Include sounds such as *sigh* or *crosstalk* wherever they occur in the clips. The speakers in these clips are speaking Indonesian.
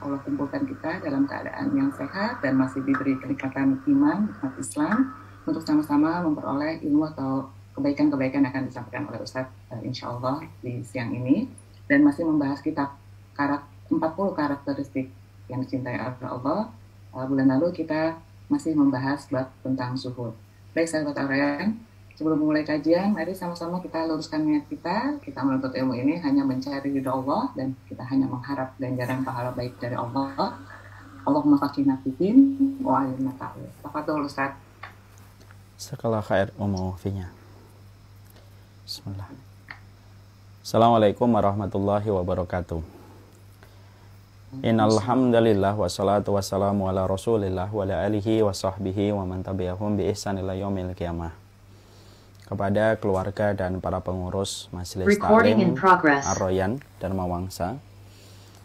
Allah kumpulkan kita dalam keadaan yang sehat dan masih diberi kenikmatan iman, umat Islam untuk sama-sama memperoleh ilmu atau kebaikan-kebaikan akan disampaikan oleh Ustaz, uh, eh, insya Allah di siang ini dan masih membahas kitab karak 40 karakteristik yang dicintai oleh Allah. Uh, bulan lalu kita masih membahas bab tentang suhur. Baik, sahabat Aurean sebelum mulai kajian, mari sama-sama kita luruskan niat kita. Kita menuntut ilmu ini hanya mencari ridho Allah dan kita hanya mengharap ganjaran pahala baik dari Allah. Allahumma faqina nafidin wa alimna Apa itu Ustaz. Sekolah khair umufinya. Bismillah. Assalamualaikum warahmatullahi wabarakatuh. Innal hamdalillah wassalatu wassalamu ala Rasulillah wa ala alihi wa sahbihi wa man tabi'ahum bi ihsan ila yaumil qiyamah kepada keluarga dan para pengurus Majelis Taklim Arroyan dan Mawangsa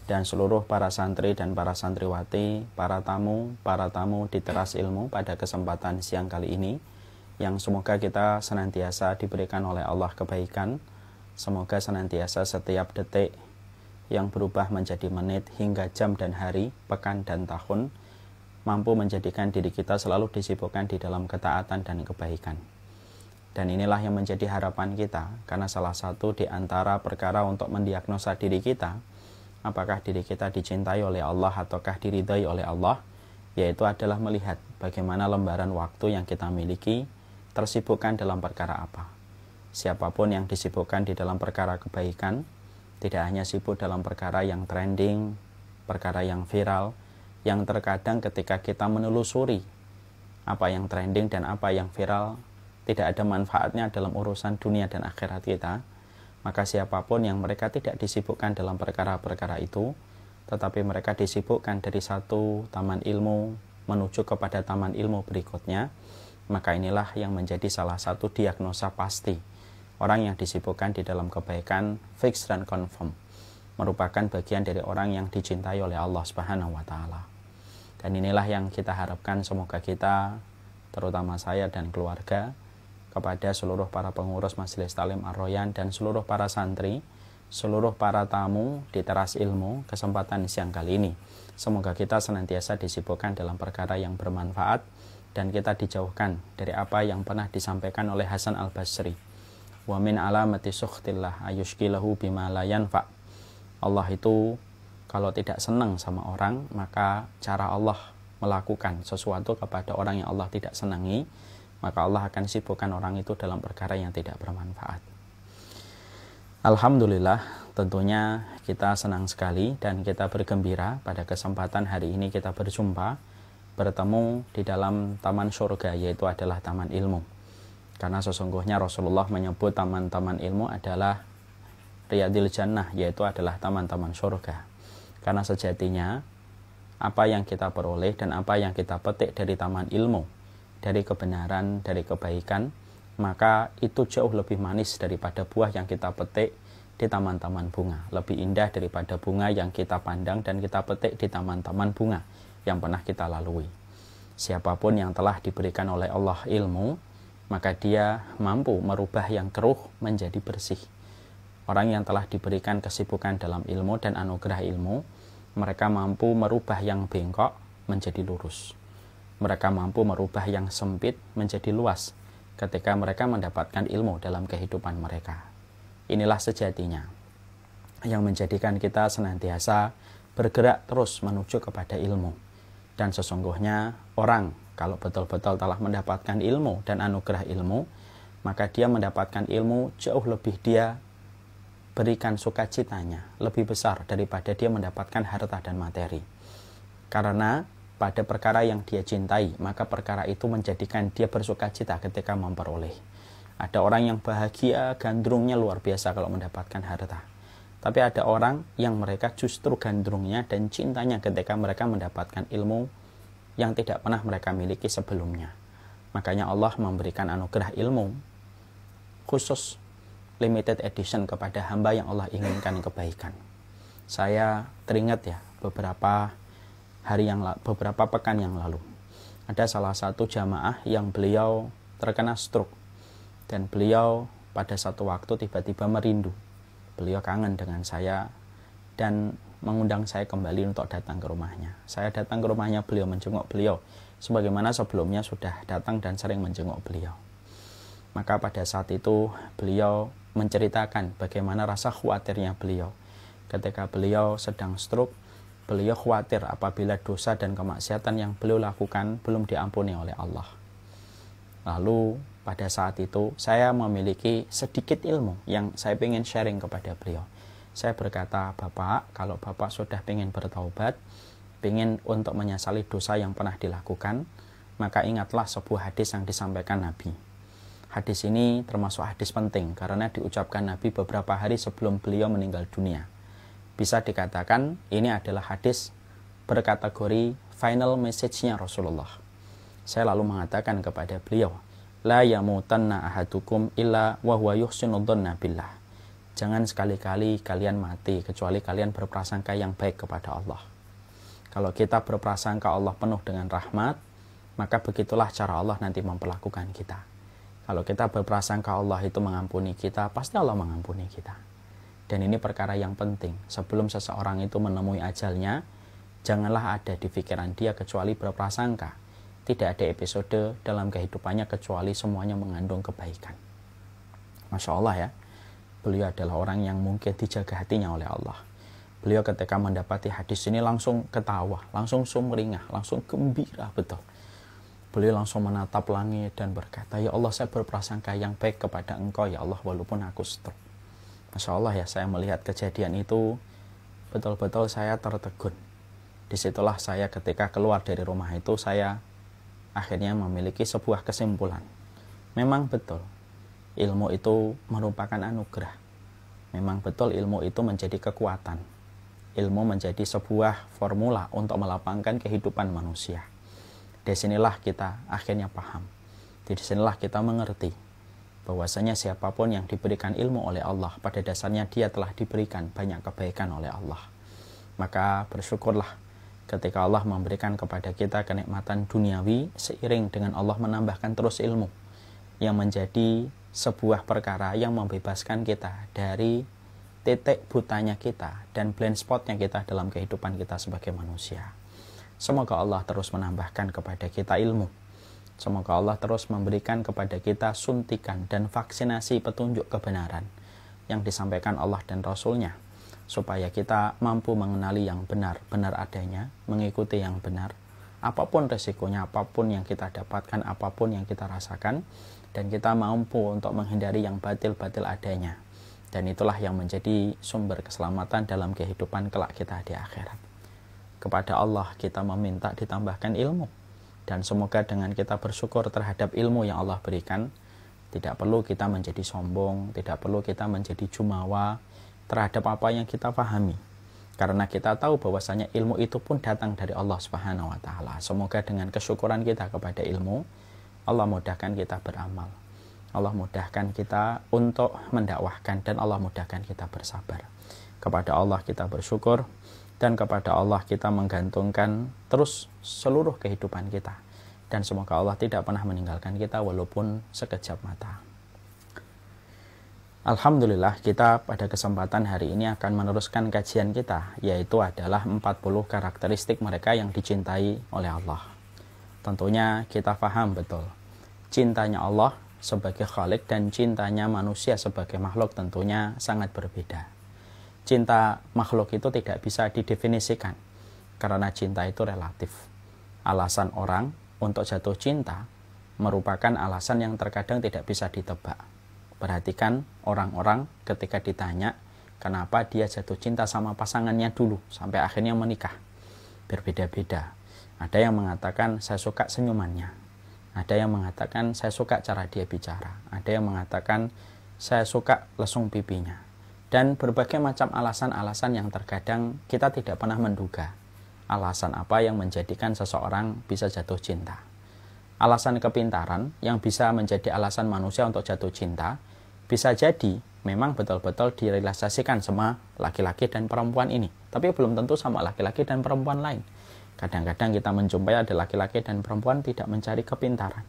dan seluruh para santri dan para santriwati, para tamu, para tamu di teras ilmu pada kesempatan siang kali ini yang semoga kita senantiasa diberikan oleh Allah kebaikan. Semoga senantiasa setiap detik yang berubah menjadi menit hingga jam dan hari, pekan dan tahun mampu menjadikan diri kita selalu disibukkan di dalam ketaatan dan kebaikan. Dan inilah yang menjadi harapan kita, karena salah satu di antara perkara untuk mendiagnosa diri kita, apakah diri kita dicintai oleh Allah ataukah diridai oleh Allah, yaitu adalah melihat bagaimana lembaran waktu yang kita miliki tersibukkan dalam perkara apa. Siapapun yang disibukkan di dalam perkara kebaikan, tidak hanya sibuk dalam perkara yang trending, perkara yang viral, yang terkadang ketika kita menelusuri apa yang trending dan apa yang viral, tidak ada manfaatnya dalam urusan dunia dan akhirat kita, maka siapapun yang mereka tidak disibukkan dalam perkara-perkara itu, tetapi mereka disibukkan dari satu taman ilmu menuju kepada taman ilmu berikutnya, maka inilah yang menjadi salah satu diagnosa pasti. Orang yang disibukkan di dalam kebaikan fix dan confirm merupakan bagian dari orang yang dicintai oleh Allah Subhanahu wa taala. Dan inilah yang kita harapkan semoga kita terutama saya dan keluarga kepada seluruh para pengurus Majelis Talim Arroyan dan seluruh para santri, seluruh para tamu di teras ilmu kesempatan siang kali ini. Semoga kita senantiasa disibukkan dalam perkara yang bermanfaat dan kita dijauhkan dari apa yang pernah disampaikan oleh Hasan Al-Basri. Wa min alamati sukhtillah ayushkilahu bima la Allah itu kalau tidak senang sama orang, maka cara Allah melakukan sesuatu kepada orang yang Allah tidak senangi maka Allah akan sibukkan orang itu dalam perkara yang tidak bermanfaat. Alhamdulillah, tentunya kita senang sekali dan kita bergembira pada kesempatan hari ini kita berjumpa, bertemu di dalam taman surga, yaitu adalah taman ilmu. Karena sesungguhnya Rasulullah menyebut taman-taman ilmu adalah Riyadil Jannah, yaitu adalah taman-taman surga. Karena sejatinya, apa yang kita peroleh dan apa yang kita petik dari taman ilmu dari kebenaran, dari kebaikan, maka itu jauh lebih manis daripada buah yang kita petik di taman-taman bunga. Lebih indah daripada bunga yang kita pandang dan kita petik di taman-taman bunga yang pernah kita lalui. Siapapun yang telah diberikan oleh Allah ilmu, maka dia mampu merubah yang keruh menjadi bersih. Orang yang telah diberikan kesibukan dalam ilmu dan anugerah ilmu, mereka mampu merubah yang bengkok menjadi lurus mereka mampu merubah yang sempit menjadi luas ketika mereka mendapatkan ilmu dalam kehidupan mereka. Inilah sejatinya yang menjadikan kita senantiasa bergerak terus menuju kepada ilmu. Dan sesungguhnya orang kalau betul-betul telah mendapatkan ilmu dan anugerah ilmu, maka dia mendapatkan ilmu jauh lebih dia berikan sukacitanya lebih besar daripada dia mendapatkan harta dan materi. Karena pada perkara yang dia cintai, maka perkara itu menjadikan dia bersuka cita ketika memperoleh. Ada orang yang bahagia, gandrungnya luar biasa kalau mendapatkan harta. Tapi ada orang yang mereka justru gandrungnya dan cintanya ketika mereka mendapatkan ilmu yang tidak pernah mereka miliki sebelumnya. Makanya Allah memberikan anugerah ilmu khusus limited edition kepada hamba yang Allah inginkan kebaikan. Saya teringat ya beberapa hari yang beberapa pekan yang lalu. Ada salah satu jamaah yang beliau terkena stroke dan beliau pada satu waktu tiba-tiba merindu. Beliau kangen dengan saya dan mengundang saya kembali untuk datang ke rumahnya. Saya datang ke rumahnya beliau menjenguk beliau sebagaimana sebelumnya sudah datang dan sering menjenguk beliau. Maka pada saat itu beliau menceritakan bagaimana rasa khawatirnya beliau ketika beliau sedang stroke beliau khawatir apabila dosa dan kemaksiatan yang beliau lakukan belum diampuni oleh Allah. Lalu pada saat itu saya memiliki sedikit ilmu yang saya ingin sharing kepada beliau. Saya berkata, Bapak, kalau Bapak sudah ingin bertaubat, ingin untuk menyesali dosa yang pernah dilakukan, maka ingatlah sebuah hadis yang disampaikan Nabi. Hadis ini termasuk hadis penting karena diucapkan Nabi beberapa hari sebelum beliau meninggal dunia bisa dikatakan ini adalah hadis berkategori final message-nya Rasulullah. Saya lalu mengatakan kepada beliau, La yamutanna ahadukum illa wa huwa yuhsinuddhanna billah. Jangan sekali-kali kalian mati kecuali kalian berprasangka yang baik kepada Allah. Kalau kita berprasangka Allah penuh dengan rahmat, maka begitulah cara Allah nanti memperlakukan kita. Kalau kita berprasangka Allah itu mengampuni kita, pasti Allah mengampuni kita. Dan ini perkara yang penting. Sebelum seseorang itu menemui ajalnya, janganlah ada di pikiran dia kecuali berprasangka. Tidak ada episode dalam kehidupannya kecuali semuanya mengandung kebaikan. Masya Allah ya, beliau adalah orang yang mungkin dijaga hatinya oleh Allah. Beliau ketika mendapati hadis ini langsung ketawa, langsung sumringah, langsung gembira betul. Beliau langsung menatap langit dan berkata, Ya Allah saya berprasangka yang baik kepada engkau ya Allah walaupun aku stroke. Masya Allah ya saya melihat kejadian itu betul-betul saya tertegun. Disitulah saya ketika keluar dari rumah itu saya akhirnya memiliki sebuah kesimpulan. Memang betul ilmu itu merupakan anugerah. Memang betul ilmu itu menjadi kekuatan. Ilmu menjadi sebuah formula untuk melapangkan kehidupan manusia. Disinilah kita akhirnya paham. Disinilah kita mengerti bahwasanya siapapun yang diberikan ilmu oleh Allah pada dasarnya dia telah diberikan banyak kebaikan oleh Allah maka bersyukurlah ketika Allah memberikan kepada kita kenikmatan duniawi seiring dengan Allah menambahkan terus ilmu yang menjadi sebuah perkara yang membebaskan kita dari titik butanya kita dan blind spotnya kita dalam kehidupan kita sebagai manusia. Semoga Allah terus menambahkan kepada kita ilmu Semoga Allah terus memberikan kepada kita suntikan dan vaksinasi petunjuk kebenaran yang disampaikan Allah dan Rasulnya supaya kita mampu mengenali yang benar, benar adanya, mengikuti yang benar, apapun resikonya, apapun yang kita dapatkan, apapun yang kita rasakan, dan kita mampu untuk menghindari yang batil-batil adanya. Dan itulah yang menjadi sumber keselamatan dalam kehidupan kelak kita di akhirat. Kepada Allah kita meminta ditambahkan ilmu, dan semoga dengan kita bersyukur terhadap ilmu yang Allah berikan tidak perlu kita menjadi sombong tidak perlu kita menjadi jumawa terhadap apa yang kita pahami karena kita tahu bahwasanya ilmu itu pun datang dari Allah Subhanahu wa taala. Semoga dengan kesyukuran kita kepada ilmu Allah mudahkan kita beramal. Allah mudahkan kita untuk mendakwahkan dan Allah mudahkan kita bersabar. Kepada Allah kita bersyukur dan kepada Allah kita menggantungkan terus seluruh kehidupan kita dan semoga Allah tidak pernah meninggalkan kita walaupun sekejap mata. Alhamdulillah kita pada kesempatan hari ini akan meneruskan kajian kita yaitu adalah 40 karakteristik mereka yang dicintai oleh Allah. Tentunya kita paham betul cintanya Allah sebagai khalik dan cintanya manusia sebagai makhluk tentunya sangat berbeda. Cinta makhluk itu tidak bisa didefinisikan karena cinta itu relatif. Alasan orang untuk jatuh cinta merupakan alasan yang terkadang tidak bisa ditebak. Perhatikan orang-orang ketika ditanya kenapa dia jatuh cinta sama pasangannya dulu sampai akhirnya menikah. Berbeda-beda. Ada yang mengatakan saya suka senyumannya. Ada yang mengatakan saya suka cara dia bicara. Ada yang mengatakan saya suka lesung pipinya. Dan berbagai macam alasan-alasan yang terkadang kita tidak pernah menduga alasan apa yang menjadikan seseorang bisa jatuh cinta. Alasan kepintaran yang bisa menjadi alasan manusia untuk jatuh cinta bisa jadi memang betul-betul direalisasikan sama laki-laki dan perempuan ini, tapi belum tentu sama laki-laki dan perempuan lain. Kadang-kadang kita menjumpai ada laki-laki dan perempuan tidak mencari kepintaran,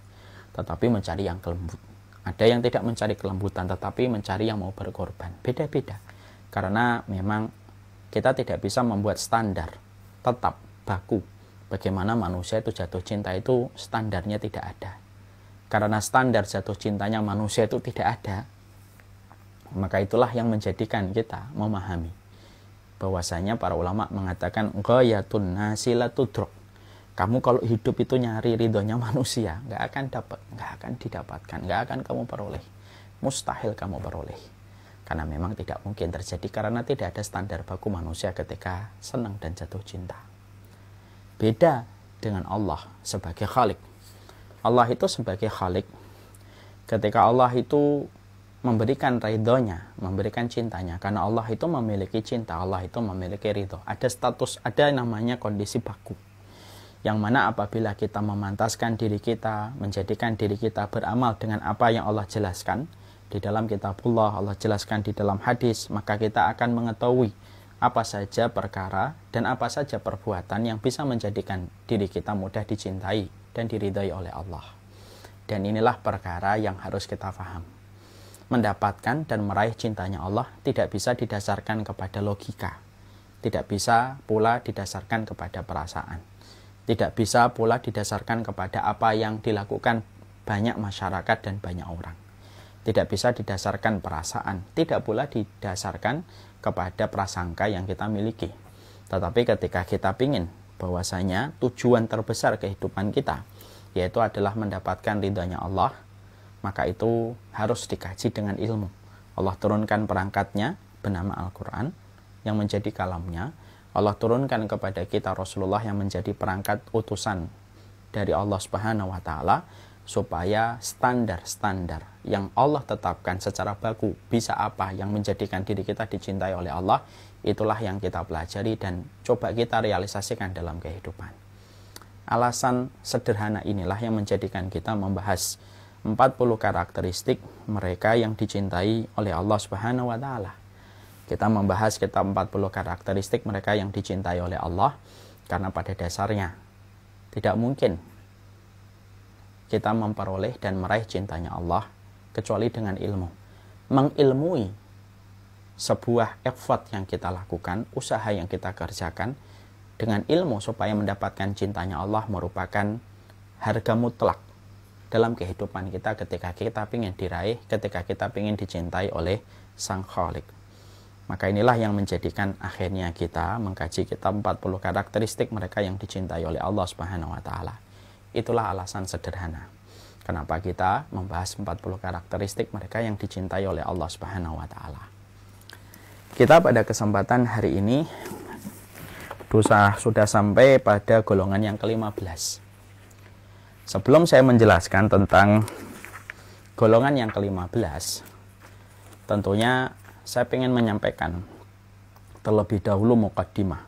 tetapi mencari yang kelembut. Ada yang tidak mencari kelembutan, tetapi mencari yang mau berkorban. Beda-beda. Karena memang kita tidak bisa membuat standar tetap baku. Bagaimana manusia itu jatuh cinta itu standarnya tidak ada. Karena standar jatuh cintanya manusia itu tidak ada, maka itulah yang menjadikan kita memahami bahwasanya para ulama mengatakan ghayatun nasilatudrok. Kamu kalau hidup itu nyari ridhonya manusia, nggak akan dapat, nggak akan didapatkan, nggak akan kamu peroleh. Mustahil kamu peroleh. Karena memang tidak mungkin terjadi karena tidak ada standar baku manusia ketika senang dan jatuh cinta. Beda dengan Allah sebagai khalik. Allah itu sebagai khalik. Ketika Allah itu memberikan ridhonya, memberikan cintanya. Karena Allah itu memiliki cinta, Allah itu memiliki ridho. Ada status, ada namanya kondisi baku. Yang mana apabila kita memantaskan diri kita, menjadikan diri kita beramal dengan apa yang Allah jelaskan, di dalam kitabullah Allah jelaskan di dalam hadis maka kita akan mengetahui apa saja perkara dan apa saja perbuatan yang bisa menjadikan diri kita mudah dicintai dan diridai oleh Allah. Dan inilah perkara yang harus kita paham. Mendapatkan dan meraih cintanya Allah tidak bisa didasarkan kepada logika. Tidak bisa pula didasarkan kepada perasaan. Tidak bisa pula didasarkan kepada apa yang dilakukan banyak masyarakat dan banyak orang tidak bisa didasarkan perasaan, tidak pula didasarkan kepada prasangka yang kita miliki. Tetapi ketika kita ingin bahwasanya tujuan terbesar kehidupan kita yaitu adalah mendapatkan ridhonya Allah, maka itu harus dikaji dengan ilmu. Allah turunkan perangkatnya bernama Al-Quran yang menjadi kalamnya. Allah turunkan kepada kita Rasulullah yang menjadi perangkat utusan dari Allah Subhanahu wa taala supaya standar-standar yang Allah tetapkan secara baku bisa apa yang menjadikan diri kita dicintai oleh Allah itulah yang kita pelajari dan coba kita realisasikan dalam kehidupan alasan sederhana inilah yang menjadikan kita membahas 40 karakteristik mereka yang dicintai oleh Allah Subhanahu wa taala kita membahas kita 40 karakteristik mereka yang dicintai oleh Allah karena pada dasarnya tidak mungkin kita memperoleh dan meraih cintanya Allah kecuali dengan ilmu. Mengilmui sebuah effort yang kita lakukan, usaha yang kita kerjakan dengan ilmu supaya mendapatkan cintanya Allah merupakan harga mutlak dalam kehidupan kita ketika kita ingin diraih, ketika kita ingin dicintai oleh Sang Khalik. Maka inilah yang menjadikan akhirnya kita mengkaji kita 40 karakteristik mereka yang dicintai oleh Allah Subhanahu wa taala. Itulah alasan sederhana. Kenapa kita membahas 40 karakteristik mereka yang dicintai oleh Allah Subhanahu wa taala. Kita pada kesempatan hari ini dosa sudah sampai pada golongan yang ke-15. Sebelum saya menjelaskan tentang golongan yang ke-15, tentunya saya ingin menyampaikan terlebih dahulu mukaddimah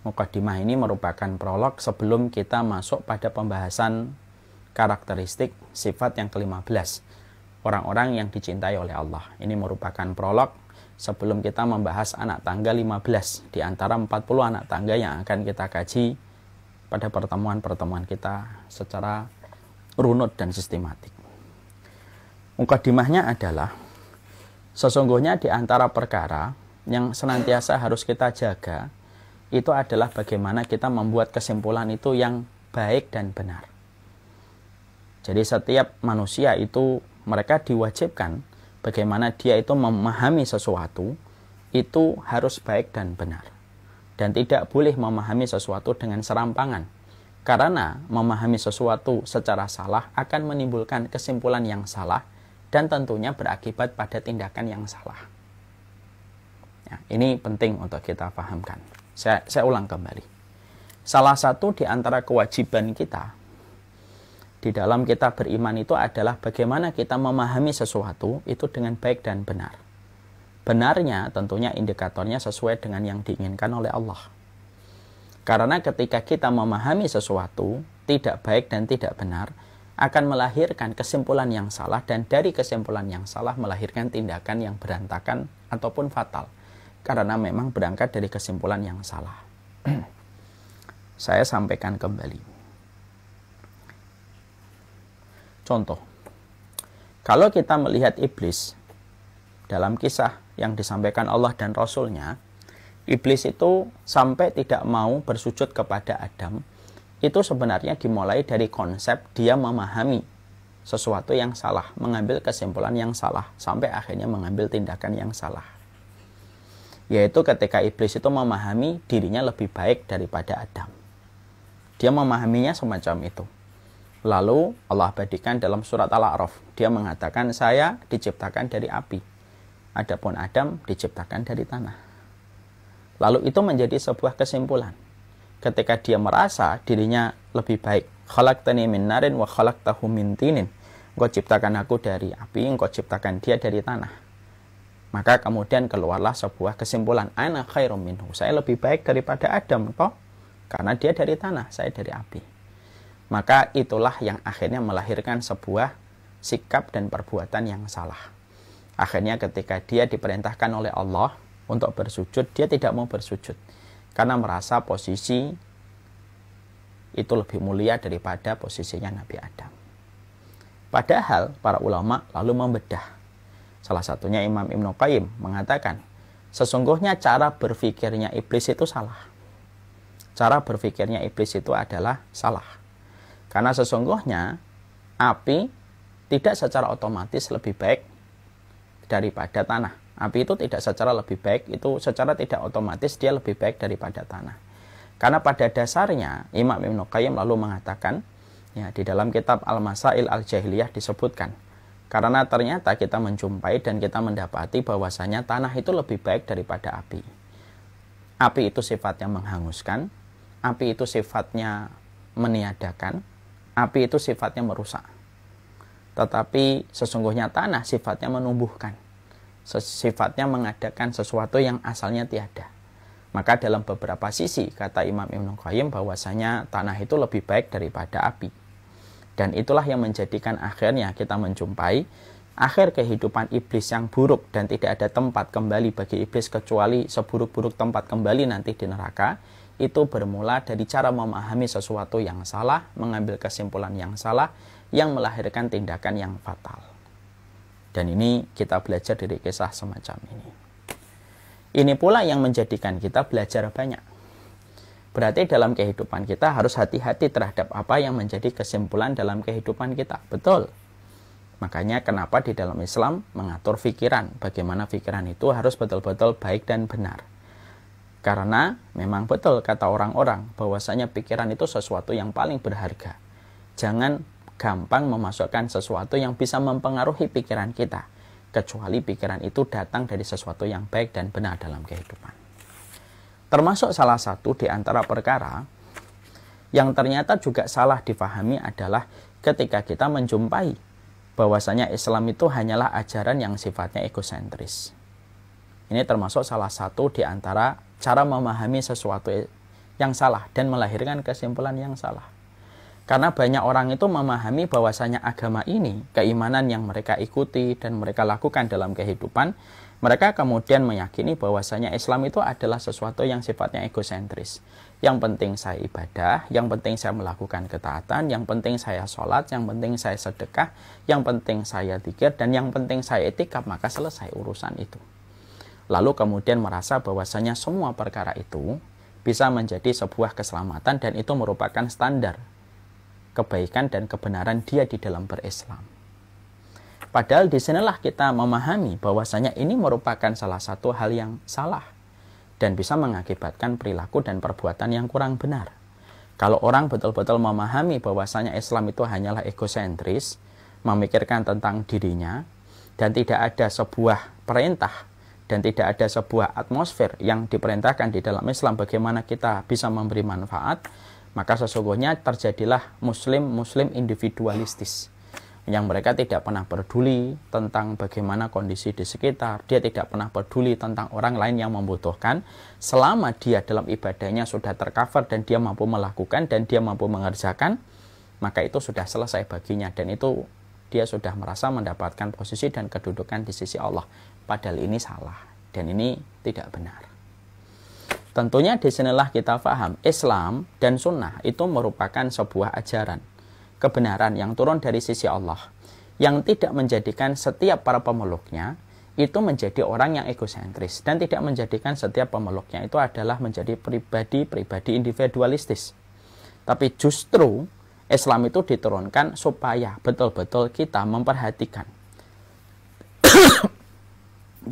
Mukadimah ini merupakan prolog sebelum kita masuk pada pembahasan karakteristik sifat yang ke-15. Orang-orang yang dicintai oleh Allah. Ini merupakan prolog sebelum kita membahas anak tangga 15 di antara 40 anak tangga yang akan kita kaji pada pertemuan-pertemuan kita secara runut dan sistematik. Mukadimahnya adalah sesungguhnya di antara perkara yang senantiasa harus kita jaga itu adalah bagaimana kita membuat kesimpulan itu yang baik dan benar. Jadi setiap manusia itu mereka diwajibkan bagaimana dia itu memahami sesuatu itu harus baik dan benar. Dan tidak boleh memahami sesuatu dengan serampangan. Karena memahami sesuatu secara salah akan menimbulkan kesimpulan yang salah dan tentunya berakibat pada tindakan yang salah. Ya, ini penting untuk kita pahamkan. Saya, saya ulang kembali. Salah satu di antara kewajiban kita di dalam kita beriman itu adalah bagaimana kita memahami sesuatu itu dengan baik dan benar. Benarnya tentunya indikatornya sesuai dengan yang diinginkan oleh Allah. Karena ketika kita memahami sesuatu tidak baik dan tidak benar, akan melahirkan kesimpulan yang salah dan dari kesimpulan yang salah melahirkan tindakan yang berantakan ataupun fatal karena memang berangkat dari kesimpulan yang salah. *clears throat* Saya sampaikan kembali. Contoh, kalau kita melihat iblis dalam kisah yang disampaikan Allah dan Rasulnya, iblis itu sampai tidak mau bersujud kepada Adam, itu sebenarnya dimulai dari konsep dia memahami sesuatu yang salah, mengambil kesimpulan yang salah, sampai akhirnya mengambil tindakan yang salah yaitu ketika iblis itu memahami dirinya lebih baik daripada Adam. Dia memahaminya semacam itu. Lalu Allah abadikan dalam surat Al-A'raf. Dia mengatakan, saya diciptakan dari api. Adapun Adam diciptakan dari tanah. Lalu itu menjadi sebuah kesimpulan. Ketika dia merasa dirinya lebih baik. Khalaqtani min narin wa khalaqtahu min tinin. Engkau ciptakan aku dari api, engkau ciptakan dia dari tanah maka kemudian keluarlah sebuah kesimpulan, ana khairum minhu. Saya lebih baik daripada Adam, toh? Karena dia dari tanah, saya dari api. Maka itulah yang akhirnya melahirkan sebuah sikap dan perbuatan yang salah. Akhirnya ketika dia diperintahkan oleh Allah untuk bersujud, dia tidak mau bersujud. Karena merasa posisi itu lebih mulia daripada posisinya Nabi Adam. Padahal para ulama lalu membedah Salah satunya Imam Ibn Qayyim mengatakan, sesungguhnya cara berpikirnya iblis itu salah. Cara berpikirnya iblis itu adalah salah. Karena sesungguhnya api tidak secara otomatis lebih baik daripada tanah. Api itu tidak secara lebih baik, itu secara tidak otomatis dia lebih baik daripada tanah. Karena pada dasarnya Imam Ibn Qayyim lalu mengatakan, ya di dalam kitab Al-Masail Al-Jahiliyah disebutkan, karena ternyata kita menjumpai dan kita mendapati bahwasanya tanah itu lebih baik daripada api. Api itu sifatnya menghanguskan, api itu sifatnya meniadakan, api itu sifatnya merusak. Tetapi sesungguhnya tanah sifatnya menumbuhkan, sifatnya mengadakan sesuatu yang asalnya tiada. Maka dalam beberapa sisi kata Imam Ibn Qayyim bahwasanya tanah itu lebih baik daripada api. Dan itulah yang menjadikan akhirnya kita menjumpai akhir kehidupan iblis yang buruk dan tidak ada tempat kembali bagi iblis kecuali seburuk-buruk tempat kembali nanti di neraka itu bermula dari cara memahami sesuatu yang salah, mengambil kesimpulan yang salah, yang melahirkan tindakan yang fatal. Dan ini kita belajar dari kisah semacam ini. Ini pula yang menjadikan kita belajar banyak Berarti dalam kehidupan kita harus hati-hati terhadap apa yang menjadi kesimpulan dalam kehidupan kita. Betul. Makanya kenapa di dalam Islam mengatur pikiran, bagaimana pikiran itu harus betul-betul baik dan benar. Karena memang betul kata orang-orang bahwasanya pikiran itu sesuatu yang paling berharga. Jangan gampang memasukkan sesuatu yang bisa mempengaruhi pikiran kita, kecuali pikiran itu datang dari sesuatu yang baik dan benar dalam kehidupan. Termasuk salah satu di antara perkara yang ternyata juga salah difahami adalah ketika kita menjumpai bahwasanya Islam itu hanyalah ajaran yang sifatnya egosentris. Ini termasuk salah satu di antara cara memahami sesuatu yang salah dan melahirkan kesimpulan yang salah. Karena banyak orang itu memahami bahwasanya agama ini, keimanan yang mereka ikuti dan mereka lakukan dalam kehidupan mereka kemudian meyakini bahwasanya Islam itu adalah sesuatu yang sifatnya egosentris. Yang penting saya ibadah, yang penting saya melakukan ketaatan, yang penting saya sholat, yang penting saya sedekah, yang penting saya tikir, dan yang penting saya etika, maka selesai urusan itu. Lalu kemudian merasa bahwasanya semua perkara itu bisa menjadi sebuah keselamatan dan itu merupakan standar kebaikan dan kebenaran dia di dalam berislam. Padahal di disinilah kita memahami bahwasanya ini merupakan salah satu hal yang salah dan bisa mengakibatkan perilaku dan perbuatan yang kurang benar. Kalau orang betul-betul memahami bahwasanya Islam itu hanyalah egosentris, memikirkan tentang dirinya, dan tidak ada sebuah perintah dan tidak ada sebuah atmosfer yang diperintahkan di dalam Islam bagaimana kita bisa memberi manfaat, maka sesungguhnya terjadilah muslim-muslim individualistis yang mereka tidak pernah peduli tentang bagaimana kondisi di sekitar, dia tidak pernah peduli tentang orang lain yang membutuhkan, selama dia dalam ibadahnya sudah tercover dan dia mampu melakukan dan dia mampu mengerjakan, maka itu sudah selesai baginya dan itu dia sudah merasa mendapatkan posisi dan kedudukan di sisi Allah. Padahal ini salah dan ini tidak benar. Tentunya disinilah kita paham Islam dan Sunnah itu merupakan sebuah ajaran kebenaran yang turun dari sisi Allah yang tidak menjadikan setiap para pemeluknya itu menjadi orang yang egosentris dan tidak menjadikan setiap pemeluknya itu adalah menjadi pribadi-pribadi individualistis. Tapi justru Islam itu diturunkan supaya betul-betul kita memperhatikan *coughs*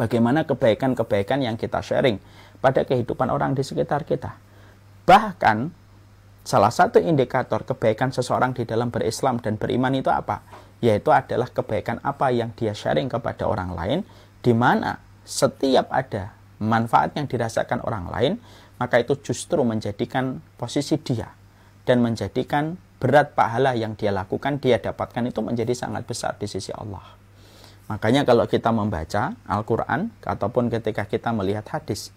bagaimana kebaikan-kebaikan yang kita sharing pada kehidupan orang di sekitar kita. Bahkan Salah satu indikator kebaikan seseorang di dalam berislam dan beriman itu apa? Yaitu adalah kebaikan apa yang dia sharing kepada orang lain, di mana setiap ada manfaat yang dirasakan orang lain, maka itu justru menjadikan posisi dia dan menjadikan berat pahala yang dia lakukan, dia dapatkan itu menjadi sangat besar di sisi Allah. Makanya kalau kita membaca Al-Quran ataupun ketika kita melihat hadis,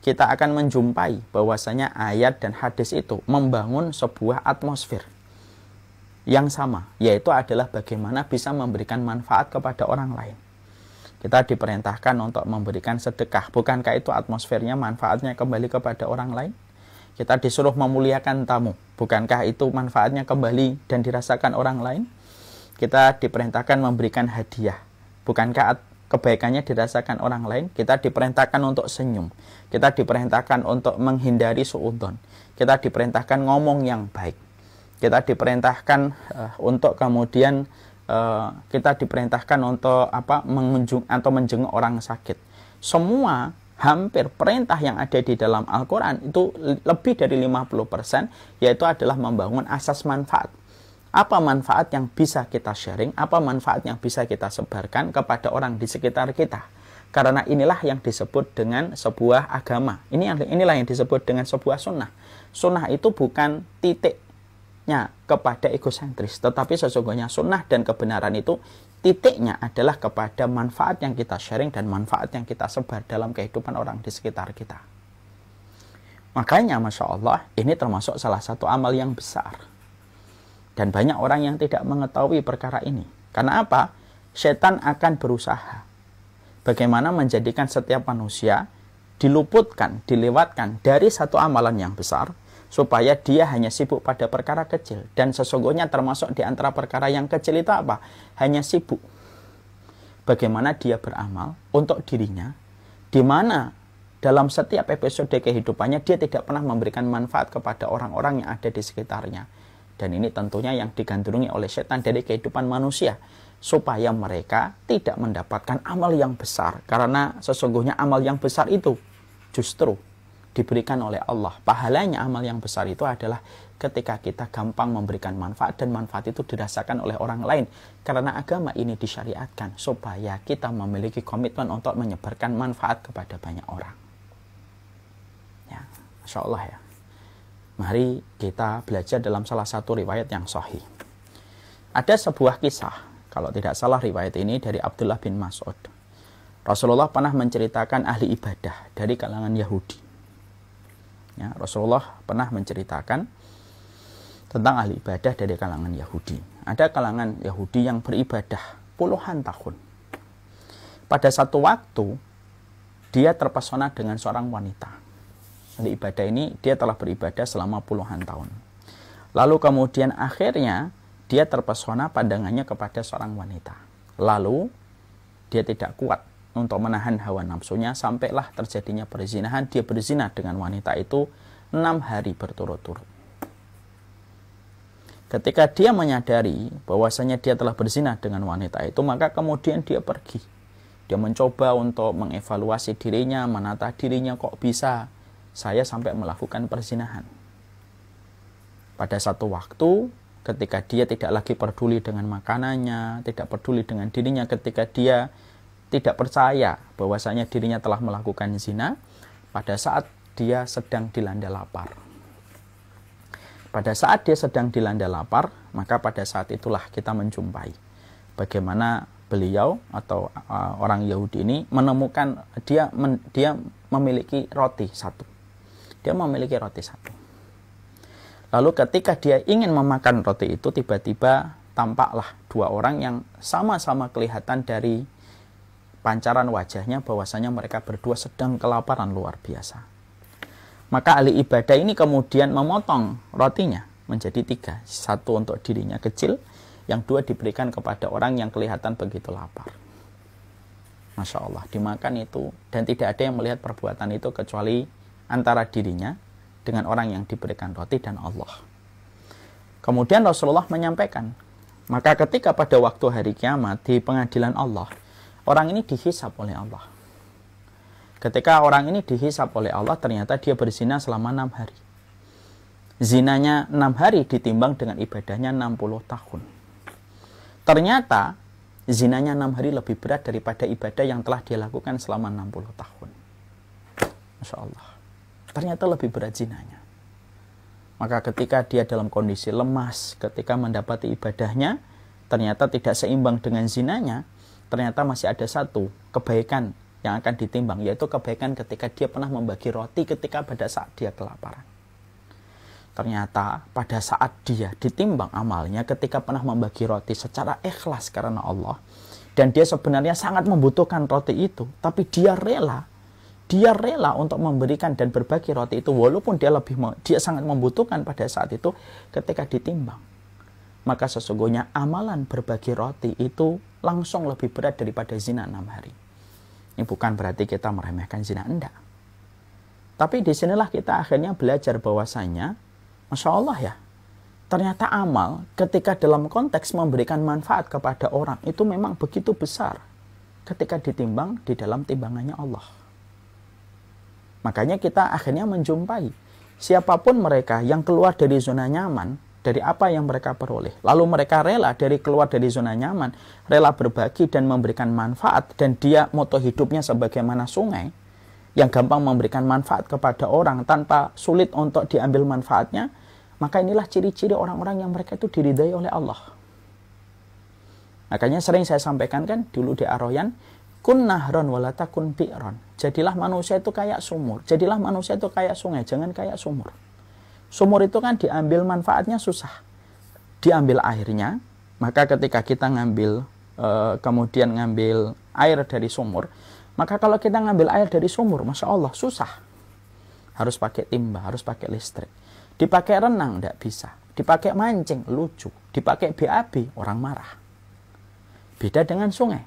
kita akan menjumpai bahwasanya ayat dan hadis itu membangun sebuah atmosfer yang sama, yaitu adalah bagaimana bisa memberikan manfaat kepada orang lain. Kita diperintahkan untuk memberikan sedekah, bukankah itu atmosfernya manfaatnya kembali kepada orang lain? Kita disuruh memuliakan tamu, bukankah itu manfaatnya kembali dan dirasakan orang lain? Kita diperintahkan memberikan hadiah, bukankah kebaikannya dirasakan orang lain, kita diperintahkan untuk senyum, kita diperintahkan untuk menghindari suudon, kita diperintahkan ngomong yang baik, kita diperintahkan uh, untuk kemudian uh, kita diperintahkan untuk apa mengunjung atau menjenguk orang sakit. Semua hampir perintah yang ada di dalam Al-Quran itu lebih dari 50% yaitu adalah membangun asas manfaat apa manfaat yang bisa kita sharing, apa manfaat yang bisa kita sebarkan kepada orang di sekitar kita. Karena inilah yang disebut dengan sebuah agama. Ini inilah yang disebut dengan sebuah sunnah. Sunnah itu bukan titiknya kepada egosentris, tetapi sesungguhnya sunnah dan kebenaran itu titiknya adalah kepada manfaat yang kita sharing dan manfaat yang kita sebar dalam kehidupan orang di sekitar kita. Makanya, masya Allah, ini termasuk salah satu amal yang besar dan banyak orang yang tidak mengetahui perkara ini. Karena apa? Setan akan berusaha. Bagaimana menjadikan setiap manusia diluputkan, dilewatkan dari satu amalan yang besar supaya dia hanya sibuk pada perkara kecil dan sesungguhnya termasuk di antara perkara yang kecil itu apa? Hanya sibuk bagaimana dia beramal untuk dirinya di mana dalam setiap episode kehidupannya dia tidak pernah memberikan manfaat kepada orang-orang yang ada di sekitarnya. Dan ini tentunya yang digandrungi oleh setan dari kehidupan manusia supaya mereka tidak mendapatkan amal yang besar karena sesungguhnya amal yang besar itu justru diberikan oleh Allah. Pahalanya amal yang besar itu adalah ketika kita gampang memberikan manfaat dan manfaat itu dirasakan oleh orang lain karena agama ini disyariatkan supaya kita memiliki komitmen untuk menyebarkan manfaat kepada banyak orang. Ya, Masya Allah ya. Mari kita belajar dalam salah satu riwayat yang sahih. Ada sebuah kisah, kalau tidak salah riwayat ini dari Abdullah bin Mas'ud. Rasulullah pernah menceritakan ahli ibadah dari kalangan Yahudi. Ya, Rasulullah pernah menceritakan tentang ahli ibadah dari kalangan Yahudi. Ada kalangan Yahudi yang beribadah puluhan tahun. Pada satu waktu, dia terpesona dengan seorang wanita ahli ibadah ini dia telah beribadah selama puluhan tahun. Lalu kemudian akhirnya dia terpesona pandangannya kepada seorang wanita. Lalu dia tidak kuat untuk menahan hawa nafsunya sampailah terjadinya perzinahan. Dia berzina dengan wanita itu enam hari berturut-turut. Ketika dia menyadari bahwasanya dia telah berzina dengan wanita itu, maka kemudian dia pergi. Dia mencoba untuk mengevaluasi dirinya, menata dirinya kok bisa saya sampai melakukan perzinahan. Pada satu waktu, ketika dia tidak lagi peduli dengan makanannya, tidak peduli dengan dirinya, ketika dia tidak percaya bahwasanya dirinya telah melakukan zina, pada saat dia sedang dilanda lapar. Pada saat dia sedang dilanda lapar, maka pada saat itulah kita menjumpai bagaimana beliau atau uh, orang Yahudi ini menemukan dia dia memiliki roti satu dia memiliki roti satu. Lalu ketika dia ingin memakan roti itu tiba-tiba tampaklah dua orang yang sama-sama kelihatan dari pancaran wajahnya bahwasanya mereka berdua sedang kelaparan luar biasa. Maka ahli ibadah ini kemudian memotong rotinya menjadi tiga. Satu untuk dirinya kecil, yang dua diberikan kepada orang yang kelihatan begitu lapar. Masya Allah, dimakan itu dan tidak ada yang melihat perbuatan itu kecuali antara dirinya dengan orang yang diberikan roti dan Allah. Kemudian Rasulullah menyampaikan, maka ketika pada waktu hari kiamat di pengadilan Allah, orang ini dihisap oleh Allah. Ketika orang ini dihisap oleh Allah, ternyata dia berzina selama enam hari. Zinanya enam hari ditimbang dengan ibadahnya 60 tahun. Ternyata zinanya enam hari lebih berat daripada ibadah yang telah dia lakukan selama 60 tahun. Masya Allah ternyata lebih berat zinanya. Maka ketika dia dalam kondisi lemas, ketika mendapati ibadahnya, ternyata tidak seimbang dengan zinanya, ternyata masih ada satu kebaikan yang akan ditimbang, yaitu kebaikan ketika dia pernah membagi roti ketika pada saat dia kelaparan. Ternyata pada saat dia ditimbang amalnya ketika pernah membagi roti secara ikhlas karena Allah, dan dia sebenarnya sangat membutuhkan roti itu, tapi dia rela dia rela untuk memberikan dan berbagi roti itu walaupun dia lebih dia sangat membutuhkan pada saat itu ketika ditimbang. Maka sesungguhnya amalan berbagi roti itu langsung lebih berat daripada zina enam hari. Ini bukan berarti kita meremehkan zina, enggak. Tapi disinilah kita akhirnya belajar bahwasanya, Masya Allah ya, ternyata amal ketika dalam konteks memberikan manfaat kepada orang itu memang begitu besar ketika ditimbang di dalam timbangannya Allah. Makanya kita akhirnya menjumpai siapapun mereka yang keluar dari zona nyaman, dari apa yang mereka peroleh. Lalu mereka rela dari keluar dari zona nyaman, rela berbagi dan memberikan manfaat dan dia moto hidupnya sebagaimana sungai yang gampang memberikan manfaat kepada orang tanpa sulit untuk diambil manfaatnya, maka inilah ciri-ciri orang-orang yang mereka itu diridai oleh Allah. Makanya sering saya sampaikan kan dulu di Aroyan, kun nahron walata kun bi'ron. Jadilah manusia itu kayak sumur. Jadilah manusia itu kayak sungai. Jangan kayak sumur. Sumur itu kan diambil manfaatnya susah. Diambil airnya. Maka ketika kita ngambil, eh, kemudian ngambil air dari sumur. Maka kalau kita ngambil air dari sumur, Masya Allah, susah. Harus pakai timba, harus pakai listrik. Dipakai renang, tidak bisa. Dipakai mancing, lucu. Dipakai BAB, orang marah. Beda dengan sungai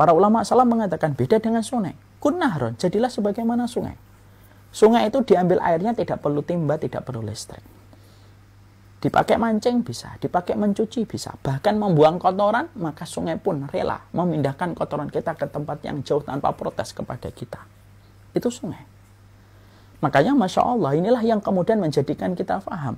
Para ulama salam mengatakan beda dengan sungai. Kunahron, jadilah sebagaimana sungai. Sungai itu diambil airnya tidak perlu timba, tidak perlu listrik. Dipakai mancing bisa, dipakai mencuci bisa, bahkan membuang kotoran, maka sungai pun rela memindahkan kotoran kita ke tempat yang jauh tanpa protes kepada kita. Itu sungai. Makanya Masya Allah inilah yang kemudian menjadikan kita faham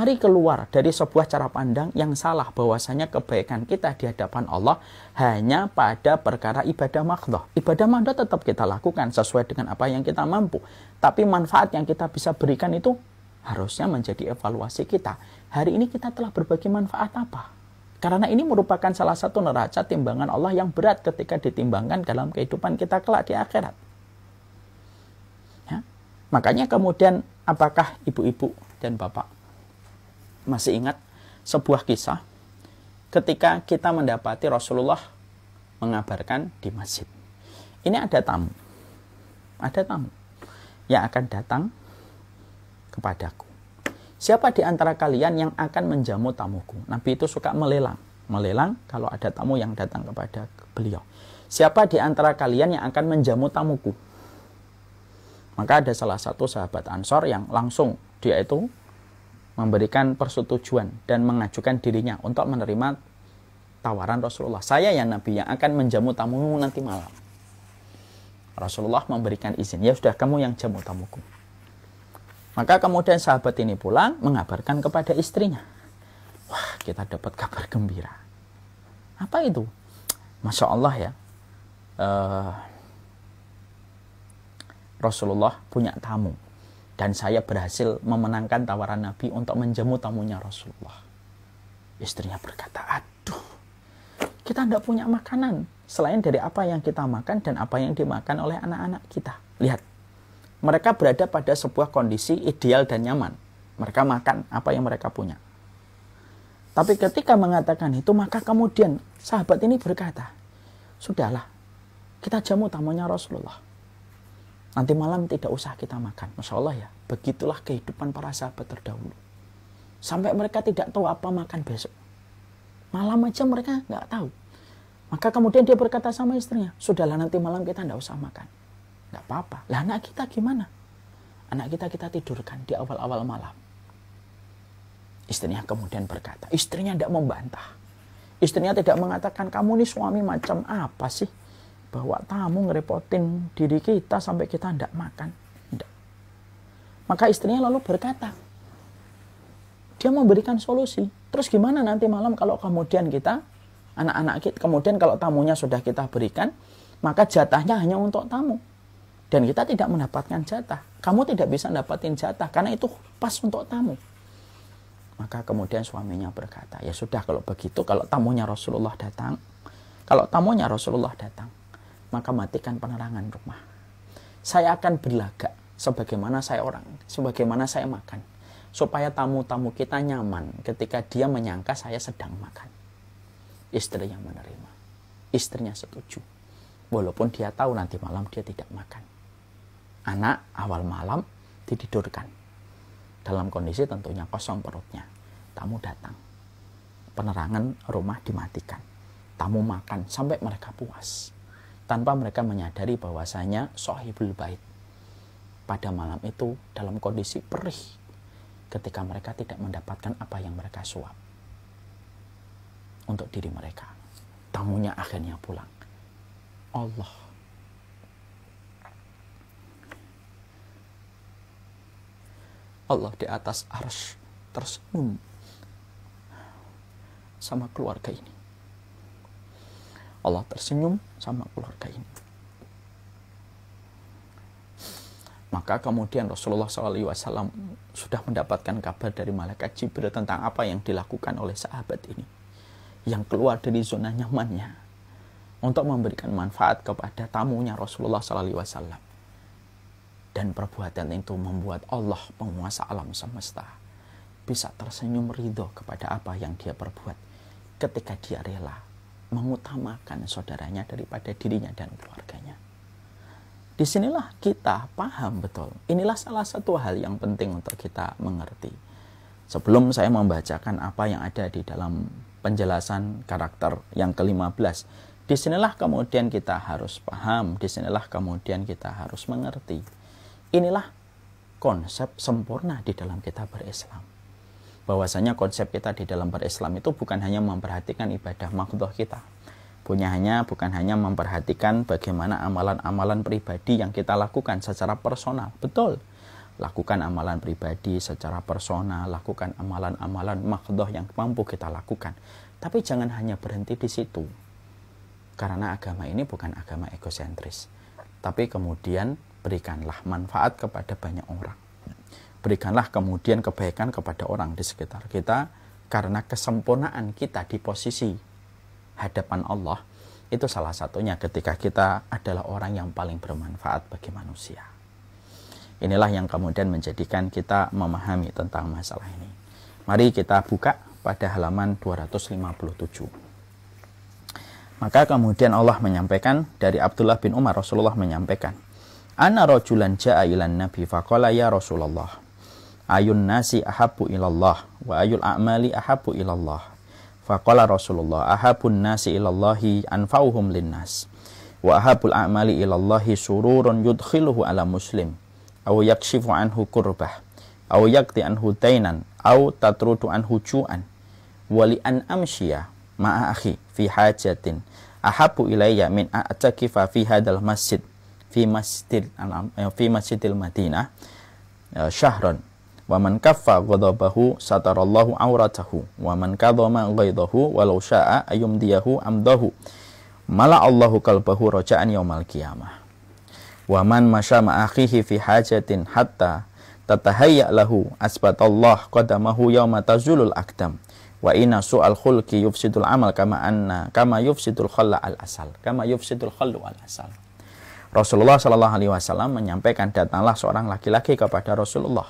Mari keluar dari sebuah cara pandang yang salah bahwasanya kebaikan kita di hadapan Allah hanya pada perkara ibadah makhluk. Ibadah makhluk tetap kita lakukan sesuai dengan apa yang kita mampu. Tapi manfaat yang kita bisa berikan itu harusnya menjadi evaluasi kita. Hari ini kita telah berbagi manfaat apa? Karena ini merupakan salah satu neraca timbangan Allah yang berat ketika ditimbangkan dalam kehidupan kita kelak di akhirat. Ya. Makanya kemudian apakah ibu-ibu dan bapak masih ingat sebuah kisah ketika kita mendapati Rasulullah mengabarkan di masjid. Ini ada tamu. Ada tamu yang akan datang kepadaku. Siapa di antara kalian yang akan menjamu tamuku? Nabi itu suka melelang. Melelang kalau ada tamu yang datang kepada beliau. Siapa di antara kalian yang akan menjamu tamuku? Maka ada salah satu sahabat Ansor yang langsung dia itu memberikan persetujuan dan mengajukan dirinya untuk menerima tawaran Rasulullah. Saya yang Nabi yang akan menjamu tamumu nanti malam. Rasulullah memberikan izin, ya sudah kamu yang jamu tamuku. Maka kemudian sahabat ini pulang mengabarkan kepada istrinya. Wah kita dapat kabar gembira. Apa itu? Masya Allah ya. Uh, Rasulullah punya tamu dan saya berhasil memenangkan tawaran Nabi untuk menjemu tamunya Rasulullah. Istrinya berkata, aduh, kita tidak punya makanan selain dari apa yang kita makan dan apa yang dimakan oleh anak-anak kita. Lihat, mereka berada pada sebuah kondisi ideal dan nyaman. Mereka makan apa yang mereka punya. Tapi ketika mengatakan itu, maka kemudian sahabat ini berkata, sudahlah, kita jamu tamunya Rasulullah Nanti malam tidak usah kita makan. Masya Allah ya. Begitulah kehidupan para sahabat terdahulu. Sampai mereka tidak tahu apa makan besok. Malam aja mereka nggak tahu. Maka kemudian dia berkata sama istrinya, sudahlah nanti malam kita nggak usah makan. Nggak apa-apa. Lah anak kita gimana? Anak kita kita tidurkan di awal-awal malam. Istrinya kemudian berkata, istrinya tidak membantah. Istrinya tidak mengatakan, kamu ini suami macam apa sih? bawa tamu ngerepotin diri kita sampai kita tidak makan. Tidak. Maka istrinya lalu berkata, dia memberikan solusi. Terus gimana nanti malam kalau kemudian kita, anak-anak kita, kemudian kalau tamunya sudah kita berikan, maka jatahnya hanya untuk tamu. Dan kita tidak mendapatkan jatah. Kamu tidak bisa mendapatkan jatah karena itu pas untuk tamu. Maka kemudian suaminya berkata, ya sudah kalau begitu kalau tamunya Rasulullah datang, kalau tamunya Rasulullah datang, maka matikan penerangan rumah. Saya akan berlagak sebagaimana saya orang, sebagaimana saya makan, supaya tamu-tamu kita nyaman ketika dia menyangka saya sedang makan. Istri yang menerima, istrinya setuju, walaupun dia tahu nanti malam dia tidak makan. Anak awal malam ditidurkan dalam kondisi tentunya kosong perutnya. Tamu datang, penerangan rumah dimatikan, tamu makan sampai mereka puas tanpa mereka menyadari bahwasanya sohibul bait pada malam itu dalam kondisi perih ketika mereka tidak mendapatkan apa yang mereka suap untuk diri mereka. Tamunya akhirnya pulang. Allah. Allah di atas arsh tersenyum sama keluarga ini. Allah tersenyum sama keluarga ini. Maka kemudian Rasulullah SAW sudah mendapatkan kabar dari malaikat Jibril tentang apa yang dilakukan oleh sahabat ini. Yang keluar dari zona nyamannya untuk memberikan manfaat kepada tamunya Rasulullah SAW. Dan perbuatan itu membuat Allah penguasa alam semesta bisa tersenyum ridho kepada apa yang dia perbuat ketika dia rela mengutamakan saudaranya daripada dirinya dan keluarganya. Disinilah kita paham betul. Inilah salah satu hal yang penting untuk kita mengerti. Sebelum saya membacakan apa yang ada di dalam penjelasan karakter yang ke-15, disinilah kemudian kita harus paham, disinilah kemudian kita harus mengerti. Inilah konsep sempurna di dalam kita berislam bahwasanya konsep kita di dalam berislam itu bukan hanya memperhatikan ibadah makhluk kita punya hanya bukan hanya memperhatikan bagaimana amalan-amalan pribadi yang kita lakukan secara personal betul lakukan amalan pribadi secara personal lakukan amalan-amalan makhluk yang mampu kita lakukan tapi jangan hanya berhenti di situ karena agama ini bukan agama egosentris tapi kemudian berikanlah manfaat kepada banyak orang berikanlah kemudian kebaikan kepada orang di sekitar kita karena kesempurnaan kita di posisi hadapan Allah itu salah satunya ketika kita adalah orang yang paling bermanfaat bagi manusia. Inilah yang kemudian menjadikan kita memahami tentang masalah ini. Mari kita buka pada halaman 257. Maka kemudian Allah menyampaikan dari Abdullah bin Umar Rasulullah menyampaikan, "Ana rajulan ja'a ilan Nabi faqala ya Rasulullah, ayun nasi ahabu ilallah wa ayul a'mali ahabu ilallah faqala Rasulullah ahabun nasi ilallahi anfa'uhum linnas wa ahabul a'mali ilallahi sururun yudkhiluhu ala muslim aw yakshifu anhu kurbah aw yakti anhu tainan aw tatrudu anhu cu'an wali an amsyia ma'a akhi fi hajatin ahabu ilayya min a'takifa fi hadal masjid fi masjid fi masjidil madinah syahran Waman kaffa ghadabahu satarallahu auratahu waman kadhama ghaidahu walau syaa ayumdiyahu amdahu mala Allahu kalbahu raja'an yaumal qiyamah. Waman masya ma'akhihi fi hajatin hatta tatahayya lahu asbatallah qadamahu yauma tazulul akdam wa inna su'al khulki yufsidul amal kama anna kama yufsidul khalla al asal kama yufsidul khallu al asal. Rasulullah Shallallahu Alaihi Wasallam menyampaikan datanglah seorang laki-laki kepada Rasulullah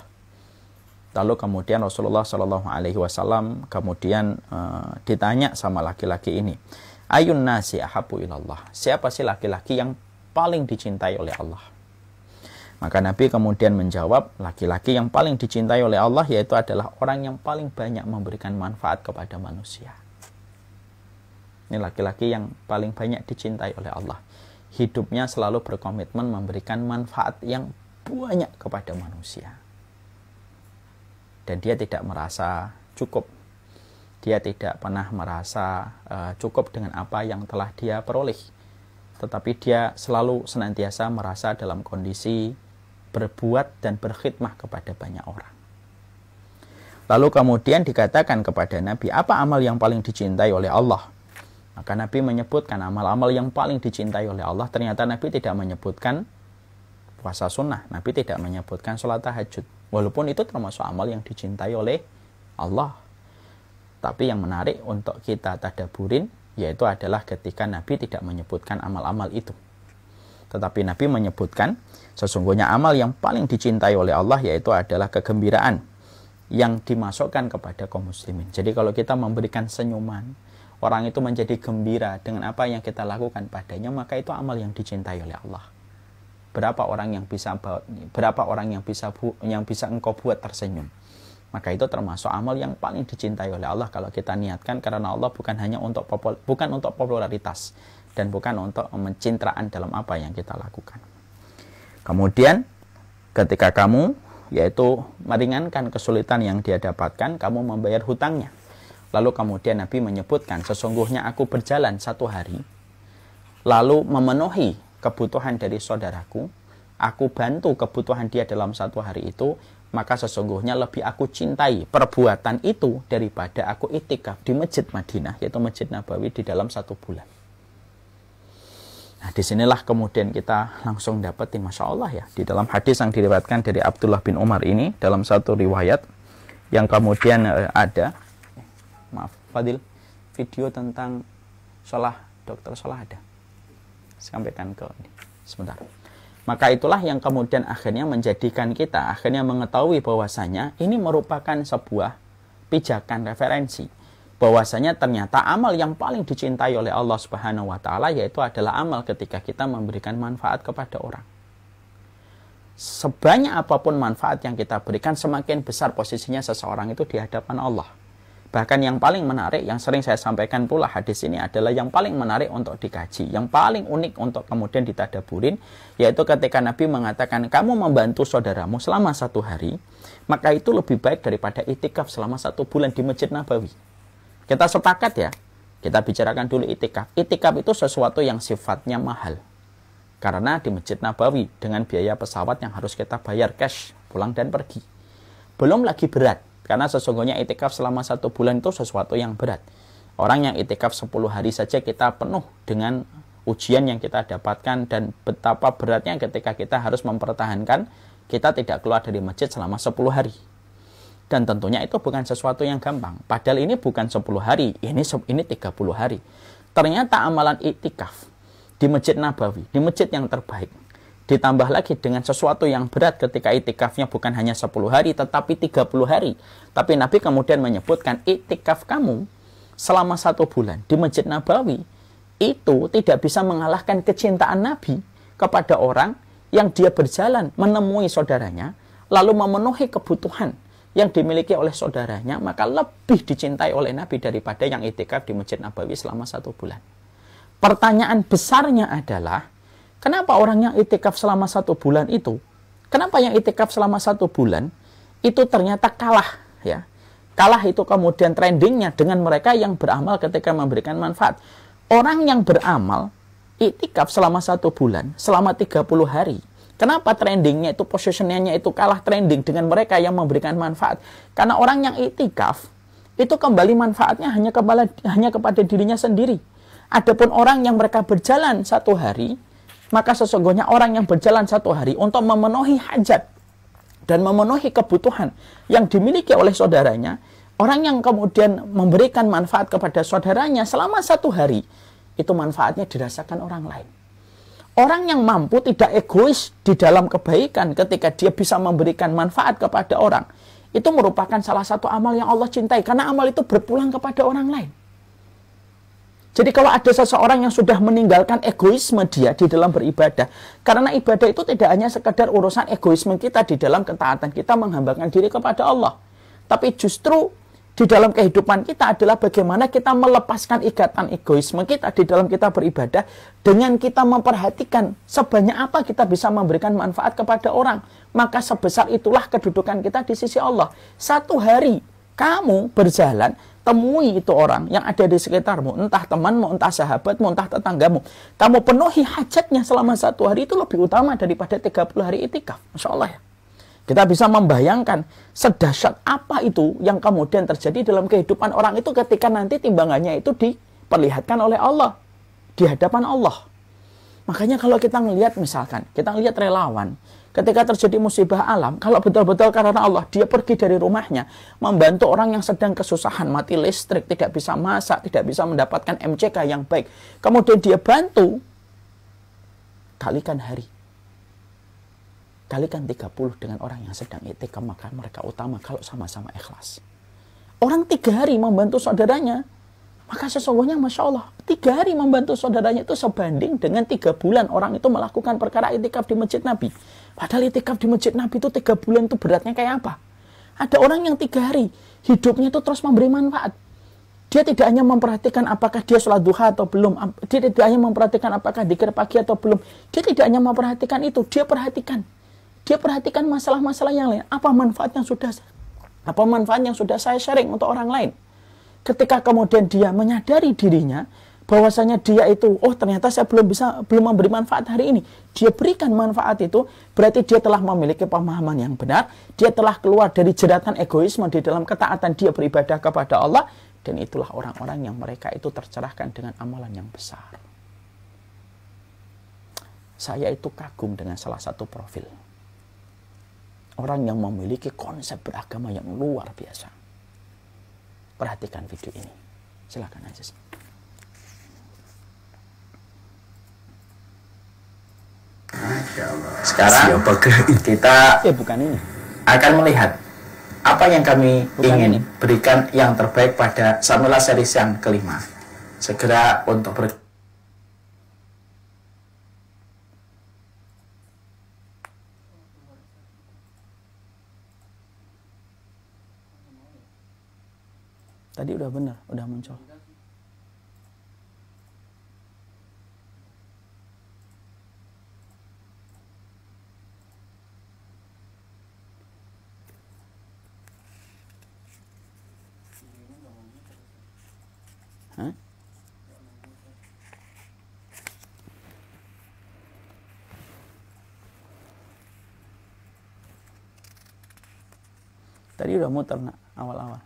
Lalu kemudian Rasulullah Shallallahu Alaihi Wasallam kemudian uh, ditanya sama laki-laki ini, ayun nasi ahabu ilallah. Siapa sih laki-laki yang paling dicintai oleh Allah? Maka Nabi kemudian menjawab, laki-laki yang paling dicintai oleh Allah yaitu adalah orang yang paling banyak memberikan manfaat kepada manusia. Ini laki-laki yang paling banyak dicintai oleh Allah. Hidupnya selalu berkomitmen memberikan manfaat yang banyak kepada manusia dan dia tidak merasa cukup. Dia tidak pernah merasa uh, cukup dengan apa yang telah dia peroleh. Tetapi dia selalu senantiasa merasa dalam kondisi berbuat dan berkhidmah kepada banyak orang. Lalu kemudian dikatakan kepada Nabi, apa amal yang paling dicintai oleh Allah? Maka Nabi menyebutkan amal-amal yang paling dicintai oleh Allah. Ternyata Nabi tidak menyebutkan puasa sunnah. Nabi tidak menyebutkan sholat tahajud. Walaupun itu termasuk amal yang dicintai oleh Allah. Tapi yang menarik untuk kita tadaburin yaitu adalah ketika Nabi tidak menyebutkan amal-amal itu. Tetapi Nabi menyebutkan sesungguhnya amal yang paling dicintai oleh Allah yaitu adalah kegembiraan yang dimasukkan kepada kaum muslimin. Jadi kalau kita memberikan senyuman, orang itu menjadi gembira dengan apa yang kita lakukan padanya, maka itu amal yang dicintai oleh Allah berapa orang yang bisa berapa orang yang bisa bu, yang bisa engkau buat tersenyum maka itu termasuk amal yang paling dicintai oleh Allah kalau kita niatkan karena Allah bukan hanya untuk popul, bukan untuk popularitas dan bukan untuk mencintraan dalam apa yang kita lakukan. Kemudian ketika kamu yaitu meringankan kesulitan yang dia dapatkan, kamu membayar hutangnya. Lalu kemudian Nabi menyebutkan, sesungguhnya aku berjalan satu hari, lalu memenuhi kebutuhan dari saudaraku, aku bantu kebutuhan dia dalam satu hari itu, maka sesungguhnya lebih aku cintai perbuatan itu daripada aku itikaf di Masjid Madinah, yaitu Masjid Nabawi di dalam satu bulan. Nah, disinilah kemudian kita langsung dapat, Masya Allah ya. Di dalam hadis yang diriwayatkan dari Abdullah bin Umar ini, dalam satu riwayat yang kemudian eh, ada, maaf Fadil, video tentang sholah, dokter sholah ada sampaikan ke ini. Sebentar. Maka itulah yang kemudian akhirnya menjadikan kita akhirnya mengetahui bahwasanya ini merupakan sebuah pijakan referensi bahwasanya ternyata amal yang paling dicintai oleh Allah Subhanahu wa taala yaitu adalah amal ketika kita memberikan manfaat kepada orang. Sebanyak apapun manfaat yang kita berikan semakin besar posisinya seseorang itu di hadapan Allah. Bahkan yang paling menarik yang sering saya sampaikan pula hadis ini adalah yang paling menarik untuk dikaji, yang paling unik untuk kemudian ditadaburin, yaitu ketika Nabi mengatakan kamu membantu saudaramu selama satu hari, maka itu lebih baik daripada itikaf selama satu bulan di Masjid Nabawi. Kita sepakat ya, kita bicarakan dulu itikaf. Itikaf itu sesuatu yang sifatnya mahal. Karena di Masjid Nabawi dengan biaya pesawat yang harus kita bayar cash pulang dan pergi. Belum lagi berat karena sesungguhnya itikaf selama satu bulan itu sesuatu yang berat. Orang yang itikaf 10 hari saja kita penuh dengan ujian yang kita dapatkan dan betapa beratnya ketika kita harus mempertahankan kita tidak keluar dari masjid selama 10 hari. Dan tentunya itu bukan sesuatu yang gampang. Padahal ini bukan 10 hari, ini ini 30 hari. Ternyata amalan itikaf di Masjid Nabawi, di masjid yang terbaik, ditambah lagi dengan sesuatu yang berat ketika itikafnya bukan hanya 10 hari tetapi 30 hari. Tapi Nabi kemudian menyebutkan itikaf kamu selama satu bulan di Masjid Nabawi itu tidak bisa mengalahkan kecintaan Nabi kepada orang yang dia berjalan menemui saudaranya lalu memenuhi kebutuhan yang dimiliki oleh saudaranya maka lebih dicintai oleh Nabi daripada yang itikaf di Masjid Nabawi selama satu bulan. Pertanyaan besarnya adalah Kenapa orang yang itikaf selama satu bulan itu, kenapa yang itikaf selama satu bulan itu ternyata kalah ya. Kalah itu kemudian trendingnya dengan mereka yang beramal ketika memberikan manfaat. Orang yang beramal itikaf selama satu bulan, selama 30 hari, Kenapa trendingnya itu posisinya itu kalah trending dengan mereka yang memberikan manfaat? Karena orang yang itikaf itu kembali manfaatnya hanya kepada hanya kepada dirinya sendiri. Adapun orang yang mereka berjalan satu hari maka sesungguhnya orang yang berjalan satu hari untuk memenuhi hajat dan memenuhi kebutuhan yang dimiliki oleh saudaranya, orang yang kemudian memberikan manfaat kepada saudaranya selama satu hari, itu manfaatnya dirasakan orang lain. Orang yang mampu tidak egois di dalam kebaikan ketika dia bisa memberikan manfaat kepada orang, itu merupakan salah satu amal yang Allah cintai karena amal itu berpulang kepada orang lain. Jadi kalau ada seseorang yang sudah meninggalkan egoisme dia di dalam beribadah, karena ibadah itu tidak hanya sekedar urusan egoisme kita di dalam ketaatan kita menghambakan diri kepada Allah, tapi justru di dalam kehidupan kita adalah bagaimana kita melepaskan ikatan egoisme kita di dalam kita beribadah dengan kita memperhatikan sebanyak apa kita bisa memberikan manfaat kepada orang. Maka sebesar itulah kedudukan kita di sisi Allah. Satu hari kamu berjalan temui itu orang yang ada di sekitarmu, entah temanmu, entah sahabatmu, entah tetanggamu. Kamu penuhi hajatnya selama satu hari itu lebih utama daripada 30 hari itikaf. Masya Allah ya. Kita bisa membayangkan sedahsyat apa itu yang kemudian terjadi dalam kehidupan orang itu ketika nanti timbangannya itu diperlihatkan oleh Allah. Di hadapan Allah. Makanya kalau kita melihat misalkan, kita lihat relawan Ketika terjadi musibah alam, kalau betul-betul karena Allah, dia pergi dari rumahnya, membantu orang yang sedang kesusahan, mati listrik, tidak bisa masak, tidak bisa mendapatkan MCK yang baik. Kemudian dia bantu, kalikan hari. Kalikan 30 dengan orang yang sedang etika, maka mereka utama kalau sama-sama ikhlas. Orang tiga hari membantu saudaranya, maka sesungguhnya Masya Allah, tiga hari membantu saudaranya itu sebanding dengan tiga bulan orang itu melakukan perkara itikaf di masjid Nabi. Padahal itikaf di masjid Nabi itu tiga bulan itu beratnya kayak apa? Ada orang yang tiga hari, hidupnya itu terus memberi manfaat. Dia tidak hanya memperhatikan apakah dia sholat duha atau belum. Dia tidak hanya memperhatikan apakah dikir pagi atau belum. Dia tidak hanya memperhatikan itu, dia perhatikan. Dia perhatikan masalah-masalah yang lain. Apa manfaat yang sudah apa manfaat yang sudah saya sharing untuk orang lain? Ketika kemudian dia menyadari dirinya, bahwasanya dia itu oh ternyata saya belum bisa belum memberi manfaat hari ini dia berikan manfaat itu berarti dia telah memiliki pemahaman yang benar dia telah keluar dari jeratan egoisme di dalam ketaatan dia beribadah kepada Allah dan itulah orang-orang yang mereka itu tercerahkan dengan amalan yang besar saya itu kagum dengan salah satu profil orang yang memiliki konsep beragama yang luar biasa perhatikan video ini silakan aja Sekarang kita ya, bukan ini. akan melihat apa yang kami bukan ingin ini. berikan yang terbaik pada Samila series yang kelima. Segera untuk ber Tadi udah benar, udah muncul. tadi udah muter nak awal-awal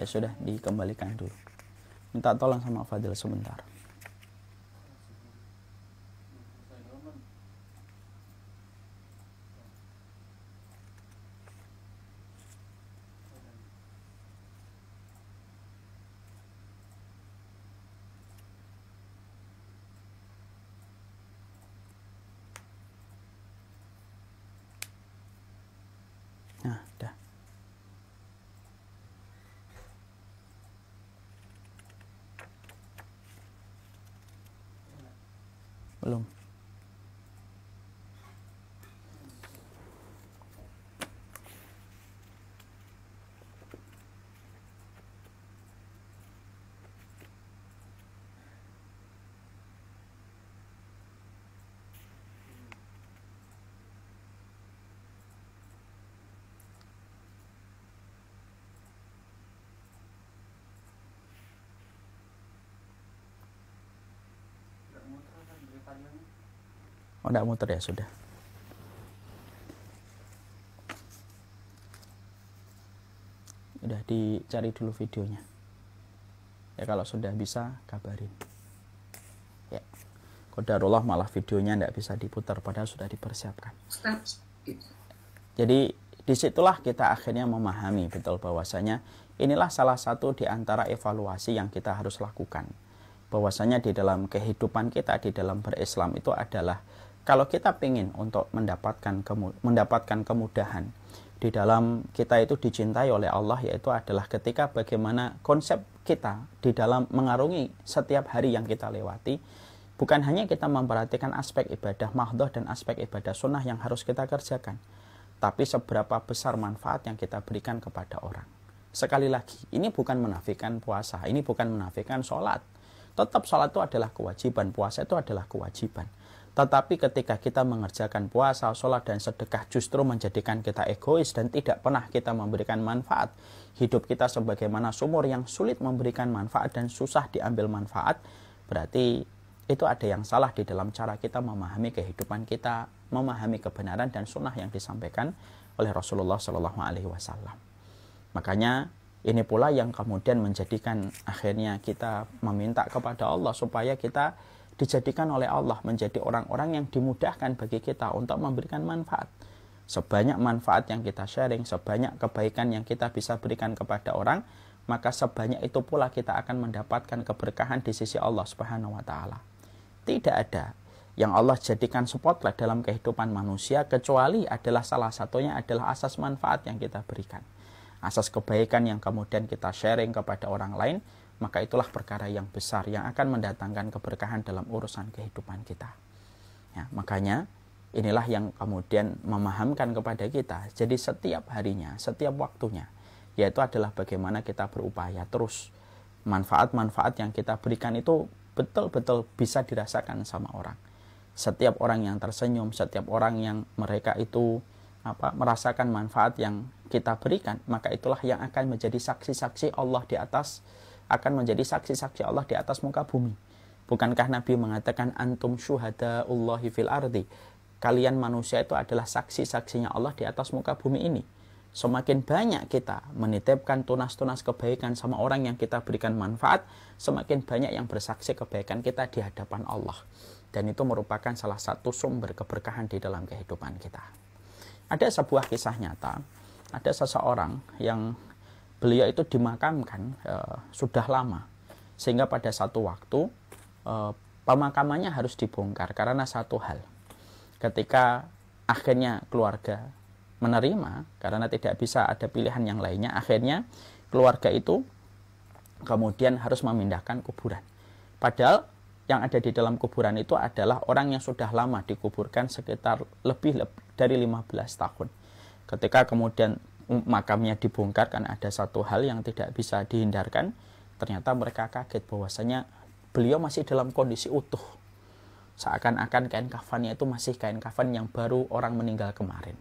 ya sudah dikembalikan dulu minta tolong sama Fadil sebentar Oh, enggak muter ya, sudah. Udah dicari dulu videonya. Ya kalau sudah bisa kabarin. Ya. Kodarullah malah videonya enggak bisa diputar padahal sudah dipersiapkan. Jadi disitulah kita akhirnya memahami betul bahwasanya inilah salah satu di antara evaluasi yang kita harus lakukan bahwasanya di dalam kehidupan kita di dalam berislam itu adalah kalau kita ingin untuk mendapatkan kemu mendapatkan kemudahan di dalam kita itu dicintai oleh Allah yaitu adalah ketika bagaimana konsep kita di dalam mengarungi setiap hari yang kita lewati bukan hanya kita memperhatikan aspek ibadah mahdoh dan aspek ibadah sunnah yang harus kita kerjakan tapi seberapa besar manfaat yang kita berikan kepada orang sekali lagi ini bukan menafikan puasa ini bukan menafikan sholat tetap sholat itu adalah kewajiban puasa itu adalah kewajiban tetapi ketika kita mengerjakan puasa, sholat, dan sedekah justru menjadikan kita egois dan tidak pernah kita memberikan manfaat. Hidup kita sebagaimana sumur yang sulit memberikan manfaat dan susah diambil manfaat, berarti itu ada yang salah di dalam cara kita memahami kehidupan kita, memahami kebenaran dan sunnah yang disampaikan oleh Rasulullah Shallallahu Alaihi Wasallam. Makanya ini pula yang kemudian menjadikan akhirnya kita meminta kepada Allah supaya kita dijadikan oleh Allah menjadi orang-orang yang dimudahkan bagi kita untuk memberikan manfaat. Sebanyak manfaat yang kita sharing, sebanyak kebaikan yang kita bisa berikan kepada orang, maka sebanyak itu pula kita akan mendapatkan keberkahan di sisi Allah Subhanahu wa taala. Tidak ada yang Allah jadikan spotlight dalam kehidupan manusia kecuali adalah salah satunya adalah asas manfaat yang kita berikan. Asas kebaikan yang kemudian kita sharing kepada orang lain maka itulah perkara yang besar yang akan mendatangkan keberkahan dalam urusan kehidupan kita. Ya, makanya inilah yang kemudian memahamkan kepada kita. Jadi setiap harinya, setiap waktunya, yaitu adalah bagaimana kita berupaya terus manfaat-manfaat yang kita berikan itu betul-betul bisa dirasakan sama orang. Setiap orang yang tersenyum, setiap orang yang mereka itu apa merasakan manfaat yang kita berikan, maka itulah yang akan menjadi saksi-saksi Allah di atas akan menjadi saksi-saksi Allah di atas muka bumi. Bukankah Nabi mengatakan antum syuhada Allahi fil ardi? Kalian manusia itu adalah saksi-saksinya Allah di atas muka bumi ini. Semakin banyak kita menitipkan tunas-tunas kebaikan sama orang yang kita berikan manfaat, semakin banyak yang bersaksi kebaikan kita di hadapan Allah. Dan itu merupakan salah satu sumber keberkahan di dalam kehidupan kita. Ada sebuah kisah nyata, ada seseorang yang beliau itu dimakamkan e, sudah lama sehingga pada satu waktu e, pemakamannya harus dibongkar karena satu hal ketika akhirnya keluarga menerima karena tidak bisa ada pilihan yang lainnya akhirnya keluarga itu kemudian harus memindahkan kuburan padahal yang ada di dalam kuburan itu adalah orang yang sudah lama dikuburkan sekitar lebih, lebih dari 15 tahun. Ketika kemudian makamnya dibongkar karena ada satu hal yang tidak bisa dihindarkan ternyata mereka kaget bahwasanya beliau masih dalam kondisi utuh seakan-akan kain kafannya itu masih kain kafan yang baru orang meninggal kemarin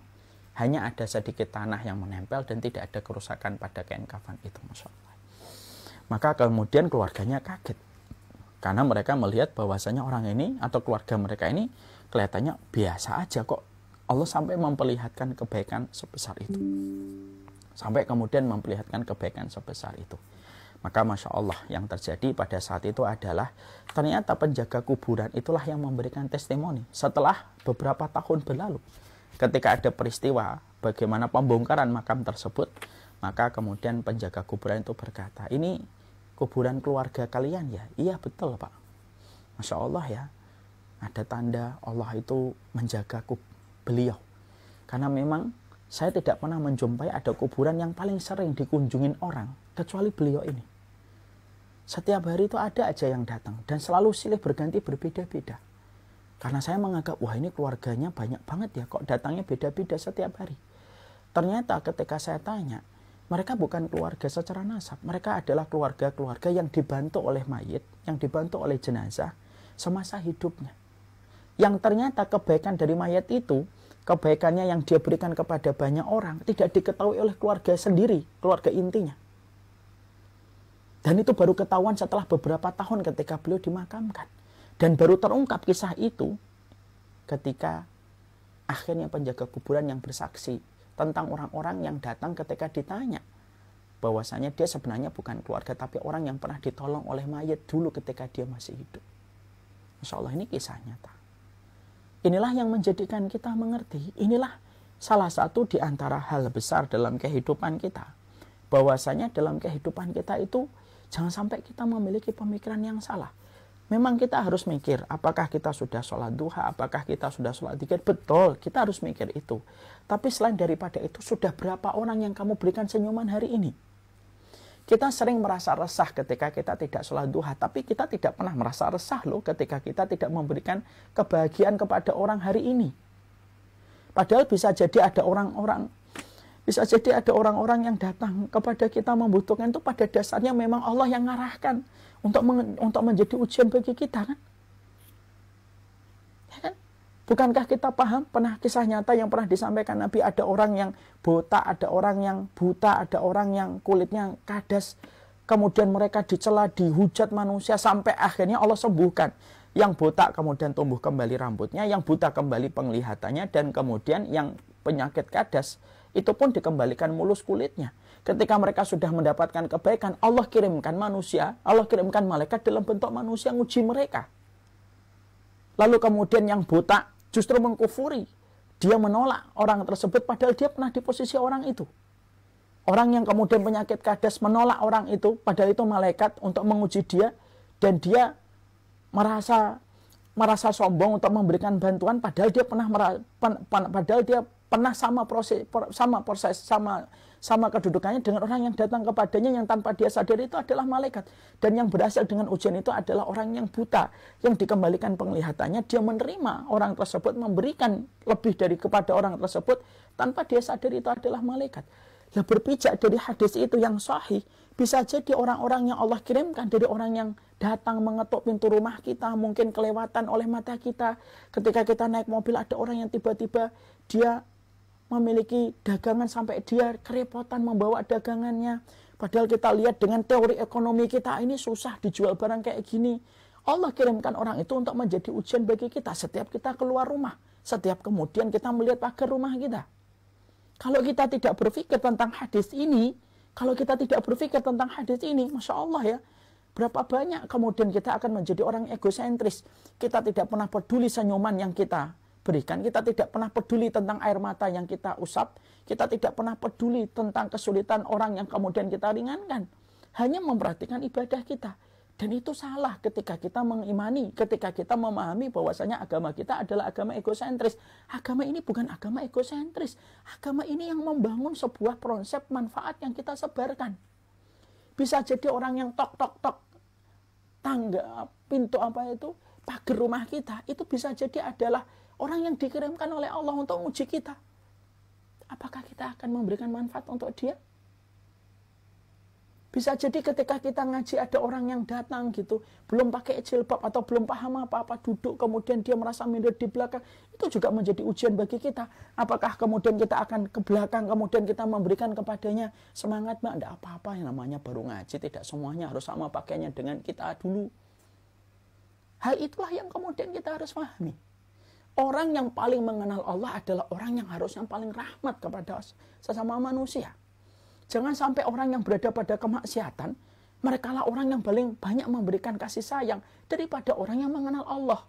hanya ada sedikit tanah yang menempel dan tidak ada kerusakan pada kain kafan itu maka kemudian keluarganya kaget karena mereka melihat bahwasanya orang ini atau keluarga mereka ini kelihatannya biasa aja kok Allah sampai memperlihatkan kebaikan sebesar itu. Sampai kemudian memperlihatkan kebaikan sebesar itu. Maka Masya Allah yang terjadi pada saat itu adalah ternyata penjaga kuburan itulah yang memberikan testimoni setelah beberapa tahun berlalu. Ketika ada peristiwa bagaimana pembongkaran makam tersebut, maka kemudian penjaga kuburan itu berkata, ini kuburan keluarga kalian ya? Iya betul Pak. Masya Allah ya, ada tanda Allah itu menjaga beliau. Karena memang saya tidak pernah menjumpai ada kuburan yang paling sering dikunjungin orang kecuali beliau ini. Setiap hari itu ada aja yang datang dan selalu silih berganti berbeda-beda. Karena saya menganggap wah ini keluarganya banyak banget ya kok datangnya beda-beda setiap hari. Ternyata ketika saya tanya, mereka bukan keluarga secara nasab. Mereka adalah keluarga-keluarga yang dibantu oleh mayit, yang dibantu oleh jenazah semasa hidupnya. Yang ternyata kebaikan dari mayat itu kebaikannya yang dia berikan kepada banyak orang tidak diketahui oleh keluarga sendiri, keluarga intinya. Dan itu baru ketahuan setelah beberapa tahun ketika beliau dimakamkan. Dan baru terungkap kisah itu ketika akhirnya penjaga kuburan yang bersaksi tentang orang-orang yang datang ketika ditanya bahwasanya dia sebenarnya bukan keluarga tapi orang yang pernah ditolong oleh mayat dulu ketika dia masih hidup. Insya Allah ini kisah nyata. Inilah yang menjadikan kita mengerti. Inilah salah satu di antara hal besar dalam kehidupan kita. Bahwasanya dalam kehidupan kita itu jangan sampai kita memiliki pemikiran yang salah. Memang kita harus mikir, apakah kita sudah sholat duha, apakah kita sudah sholat dikit. Betul, kita harus mikir itu. Tapi selain daripada itu, sudah berapa orang yang kamu berikan senyuman hari ini? Kita sering merasa resah ketika kita tidak sholat duha, tapi kita tidak pernah merasa resah loh ketika kita tidak memberikan kebahagiaan kepada orang hari ini. Padahal bisa jadi ada orang-orang bisa jadi ada orang-orang yang datang kepada kita membutuhkan itu pada dasarnya memang Allah yang ngarahkan untuk untuk menjadi ujian bagi kita kan? Ya kan? Bukankah kita paham pernah kisah nyata yang pernah disampaikan Nabi ada orang yang botak, ada orang yang buta, ada orang yang kulitnya kadas. Kemudian mereka dicela, dihujat manusia sampai akhirnya Allah sembuhkan. Yang botak kemudian tumbuh kembali rambutnya, yang buta kembali penglihatannya dan kemudian yang penyakit kadas itu pun dikembalikan mulus kulitnya. Ketika mereka sudah mendapatkan kebaikan, Allah kirimkan manusia, Allah kirimkan malaikat dalam bentuk manusia nguji mereka. Lalu kemudian yang botak justru mengkufuri. Dia menolak orang tersebut padahal dia pernah di posisi orang itu. Orang yang kemudian penyakit kades menolak orang itu padahal itu malaikat untuk menguji dia dan dia merasa merasa sombong untuk memberikan bantuan padahal dia pernah padahal dia pernah sama proses sama proses sama sama kedudukannya dengan orang yang datang kepadanya yang tanpa dia sadari itu adalah malaikat. Dan yang berhasil dengan ujian itu adalah orang yang buta, yang dikembalikan penglihatannya, dia menerima orang tersebut, memberikan lebih dari kepada orang tersebut, tanpa dia sadari itu adalah malaikat. Nah berpijak dari hadis itu yang sahih, bisa jadi orang-orang yang Allah kirimkan dari orang yang datang mengetuk pintu rumah kita, mungkin kelewatan oleh mata kita. Ketika kita naik mobil ada orang yang tiba-tiba dia memiliki dagangan sampai dia kerepotan membawa dagangannya. Padahal kita lihat dengan teori ekonomi kita ini susah dijual barang kayak gini. Allah kirimkan orang itu untuk menjadi ujian bagi kita setiap kita keluar rumah. Setiap kemudian kita melihat pagar rumah kita. Kalau kita tidak berpikir tentang hadis ini, kalau kita tidak berpikir tentang hadis ini, Masya Allah ya, berapa banyak kemudian kita akan menjadi orang egosentris. Kita tidak pernah peduli senyuman yang kita berikan, kita tidak pernah peduli tentang air mata yang kita usap, kita tidak pernah peduli tentang kesulitan orang yang kemudian kita ringankan. Hanya memperhatikan ibadah kita. Dan itu salah ketika kita mengimani, ketika kita memahami bahwasanya agama kita adalah agama egosentris. Agama ini bukan agama egosentris. Agama ini yang membangun sebuah konsep manfaat yang kita sebarkan. Bisa jadi orang yang tok tok tok tangga pintu apa itu pagar rumah kita itu bisa jadi adalah Orang yang dikirimkan oleh Allah untuk uji kita. Apakah kita akan memberikan manfaat untuk dia? Bisa jadi ketika kita ngaji ada orang yang datang gitu, belum pakai jilbab atau belum paham apa-apa, duduk kemudian dia merasa minder di belakang, itu juga menjadi ujian bagi kita. Apakah kemudian kita akan ke belakang, kemudian kita memberikan kepadanya semangat, mbak, tidak apa-apa yang namanya baru ngaji, tidak semuanya harus sama pakainya dengan kita dulu. Hal itulah yang kemudian kita harus pahami. Orang yang paling mengenal Allah adalah orang yang harus yang paling rahmat kepada sesama manusia. Jangan sampai orang yang berada pada kemaksiatan, merekalah orang yang paling banyak memberikan kasih sayang daripada orang yang mengenal Allah.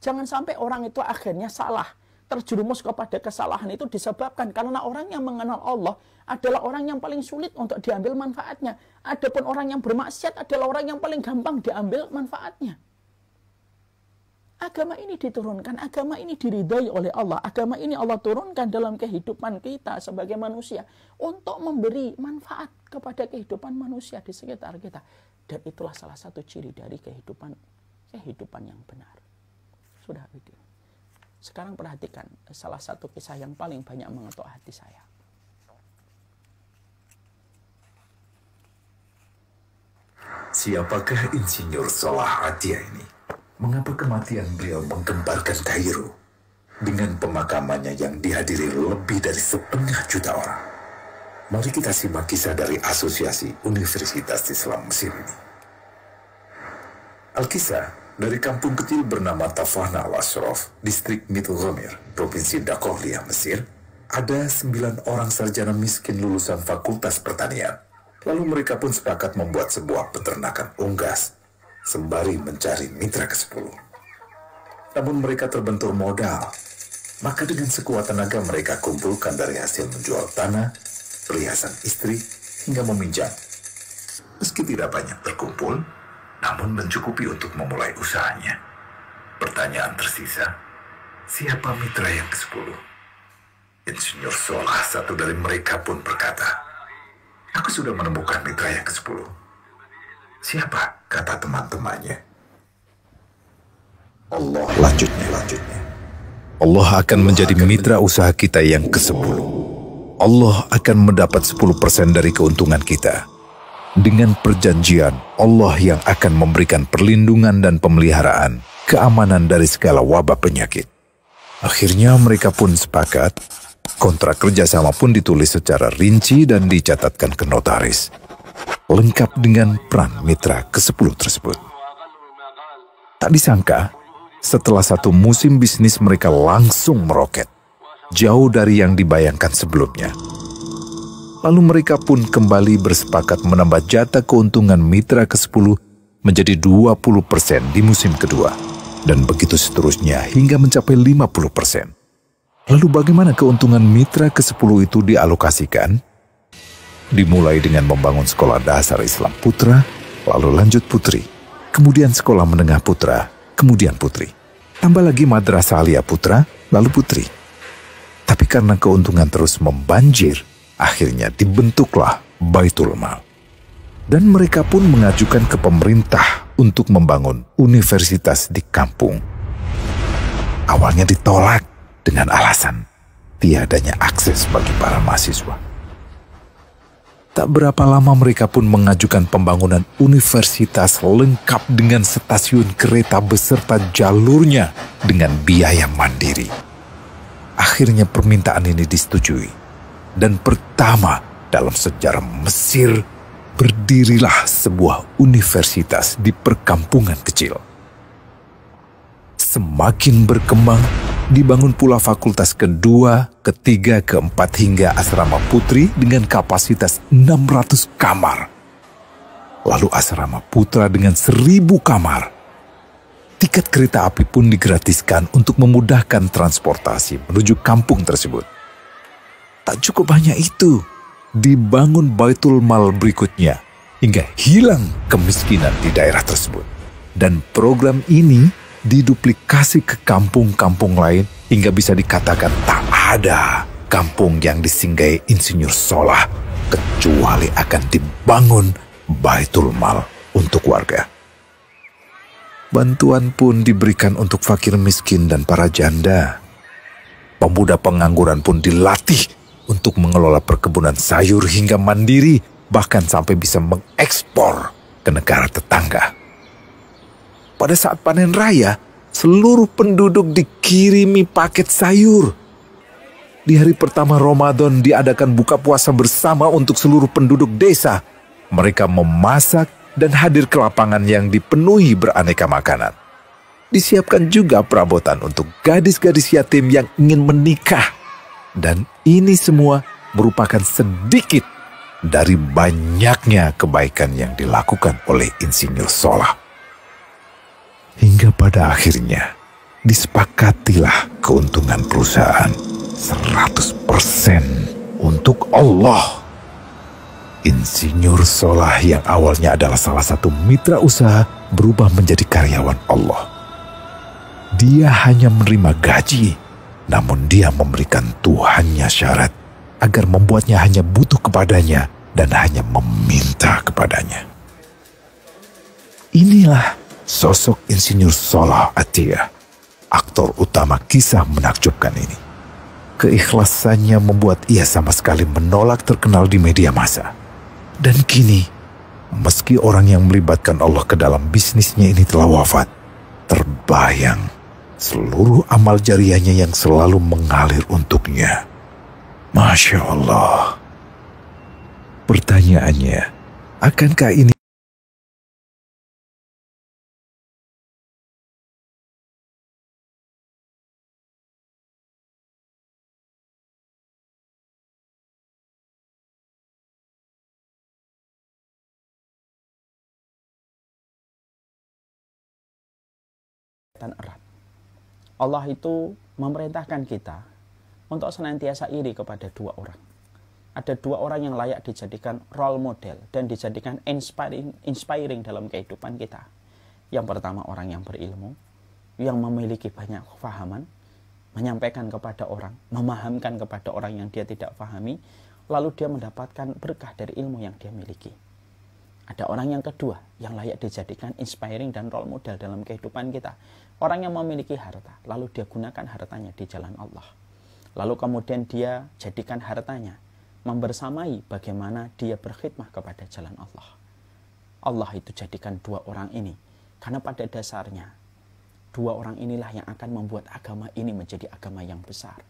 Jangan sampai orang itu akhirnya salah, terjerumus kepada kesalahan itu disebabkan karena orang yang mengenal Allah adalah orang yang paling sulit untuk diambil manfaatnya. Adapun orang yang bermaksiat adalah orang yang paling gampang diambil manfaatnya agama ini diturunkan, agama ini diridhoi oleh Allah, agama ini Allah turunkan dalam kehidupan kita sebagai manusia untuk memberi manfaat kepada kehidupan manusia di sekitar kita. Dan itulah salah satu ciri dari kehidupan kehidupan yang benar. Sudah itu. Sekarang perhatikan salah satu kisah yang paling banyak mengetuk hati saya. Siapakah insinyur Salah Atia ini? mengapa kematian beliau menggemparkan Kairo dengan pemakamannya yang dihadiri lebih dari setengah juta orang. Mari kita simak kisah dari Asosiasi Universitas Islam Mesir ini. Alkisah dari kampung kecil bernama Tafana al distrik Mitogomir, Provinsi Dakohlia, Mesir, ada sembilan orang sarjana miskin lulusan Fakultas Pertanian. Lalu mereka pun sepakat membuat sebuah peternakan unggas sembari mencari mitra ke-10. Namun mereka terbentur modal, maka dengan sekuat tenaga mereka kumpulkan dari hasil menjual tanah, perhiasan istri, hingga meminjam. Meski tidak banyak terkumpul, namun mencukupi untuk memulai usahanya. Pertanyaan tersisa, siapa mitra yang ke-10? Insinyur Solah, satu dari mereka pun berkata, Aku sudah menemukan mitra yang ke-10 Siapa? Kata teman-temannya. Allah lanjutnya, lanjutnya. Allah akan menjadi mitra usaha kita yang ke-10. Allah akan mendapat 10% dari keuntungan kita. Dengan perjanjian, Allah yang akan memberikan perlindungan dan pemeliharaan, keamanan dari segala wabah penyakit. Akhirnya mereka pun sepakat, kontrak kerjasama pun ditulis secara rinci dan dicatatkan ke notaris lengkap dengan peran mitra ke-10 tersebut. Tak disangka, setelah satu musim bisnis mereka langsung meroket, jauh dari yang dibayangkan sebelumnya. Lalu mereka pun kembali bersepakat menambah jatah keuntungan mitra ke-10 menjadi 20% di musim kedua. Dan begitu seterusnya hingga mencapai 50%. Lalu bagaimana keuntungan mitra ke-10 itu dialokasikan? Dimulai dengan membangun sekolah dasar Islam putra, lalu lanjut putri, kemudian sekolah menengah putra, kemudian putri. Tambah lagi madrasah alia putra, lalu putri. Tapi karena keuntungan terus membanjir, akhirnya dibentuklah Baitul Mal. Dan mereka pun mengajukan ke pemerintah untuk membangun universitas di kampung. Awalnya ditolak dengan alasan tiadanya akses bagi para mahasiswa. Tak berapa lama mereka pun mengajukan pembangunan universitas lengkap dengan stasiun kereta beserta jalurnya dengan biaya mandiri. Akhirnya permintaan ini disetujui. Dan pertama dalam sejarah Mesir, berdirilah sebuah universitas di perkampungan kecil. Semakin berkembang, Dibangun pula fakultas kedua, ketiga, keempat hingga asrama putri dengan kapasitas 600 kamar. Lalu asrama putra dengan 1000 kamar. Tiket kereta api pun digratiskan untuk memudahkan transportasi menuju kampung tersebut. Tak cukup hanya itu, dibangun Baitul Mal berikutnya hingga hilang kemiskinan di daerah tersebut. Dan program ini diduplikasi ke kampung-kampung lain hingga bisa dikatakan tak ada kampung yang disinggahi Insinyur Solah kecuali akan dibangun Baitul Mal untuk warga. Bantuan pun diberikan untuk fakir miskin dan para janda. Pemuda pengangguran pun dilatih untuk mengelola perkebunan sayur hingga mandiri, bahkan sampai bisa mengekspor ke negara tetangga. Pada saat panen raya, seluruh penduduk dikirimi paket sayur. Di hari pertama Ramadan diadakan buka puasa bersama untuk seluruh penduduk desa. Mereka memasak dan hadir ke lapangan yang dipenuhi beraneka makanan. Disiapkan juga perabotan untuk gadis-gadis yatim yang ingin menikah. Dan ini semua merupakan sedikit dari banyaknya kebaikan yang dilakukan oleh insinyur Solah. Hingga pada akhirnya, disepakatilah keuntungan perusahaan 100% untuk Allah. Insinyur Solah yang awalnya adalah salah satu mitra usaha berubah menjadi karyawan Allah. Dia hanya menerima gaji, namun dia memberikan Tuhannya syarat agar membuatnya hanya butuh kepadanya dan hanya meminta kepadanya. Inilah Sosok Insinyur Solah Atia, aktor utama kisah menakjubkan ini. Keikhlasannya membuat ia sama sekali menolak terkenal di media massa. Dan kini, meski orang yang melibatkan Allah ke dalam bisnisnya ini telah wafat, terbayang seluruh amal jariahnya yang selalu mengalir untuknya. Masya Allah. Pertanyaannya, akankah ini Allah itu memerintahkan kita untuk senantiasa iri kepada dua orang. Ada dua orang yang layak dijadikan role model dan dijadikan inspiring, inspiring dalam kehidupan kita. Yang pertama orang yang berilmu, yang memiliki banyak kefahaman, menyampaikan kepada orang, memahamkan kepada orang yang dia tidak pahami, lalu dia mendapatkan berkah dari ilmu yang dia miliki. Ada orang yang kedua yang layak dijadikan inspiring dan role model dalam kehidupan kita, Orang yang memiliki harta, lalu dia gunakan hartanya di jalan Allah. Lalu kemudian dia jadikan hartanya membersamai bagaimana dia berkhidmah kepada jalan Allah. Allah itu jadikan dua orang ini karena pada dasarnya dua orang inilah yang akan membuat agama ini menjadi agama yang besar.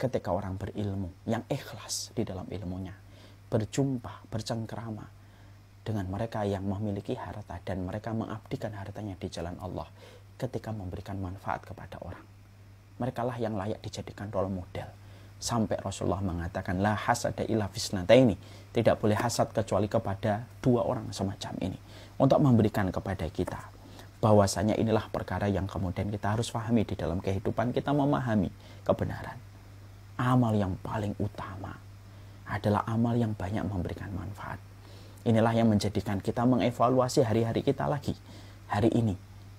Ketika orang berilmu yang ikhlas di dalam ilmunya, berjumpa, bercengkrama dengan mereka yang memiliki harta dan mereka mengabdikan hartanya di jalan Allah ketika memberikan manfaat kepada orang. mereka lah yang layak dijadikan role model. Sampai Rasulullah mengatakan, La hasada ila ini. Tidak boleh hasad kecuali kepada dua orang semacam ini. Untuk memberikan kepada kita. Bahwasanya inilah perkara yang kemudian kita harus pahami di dalam kehidupan kita memahami kebenaran. Amal yang paling utama adalah amal yang banyak memberikan manfaat. Inilah yang menjadikan kita mengevaluasi hari-hari kita lagi. Hari ini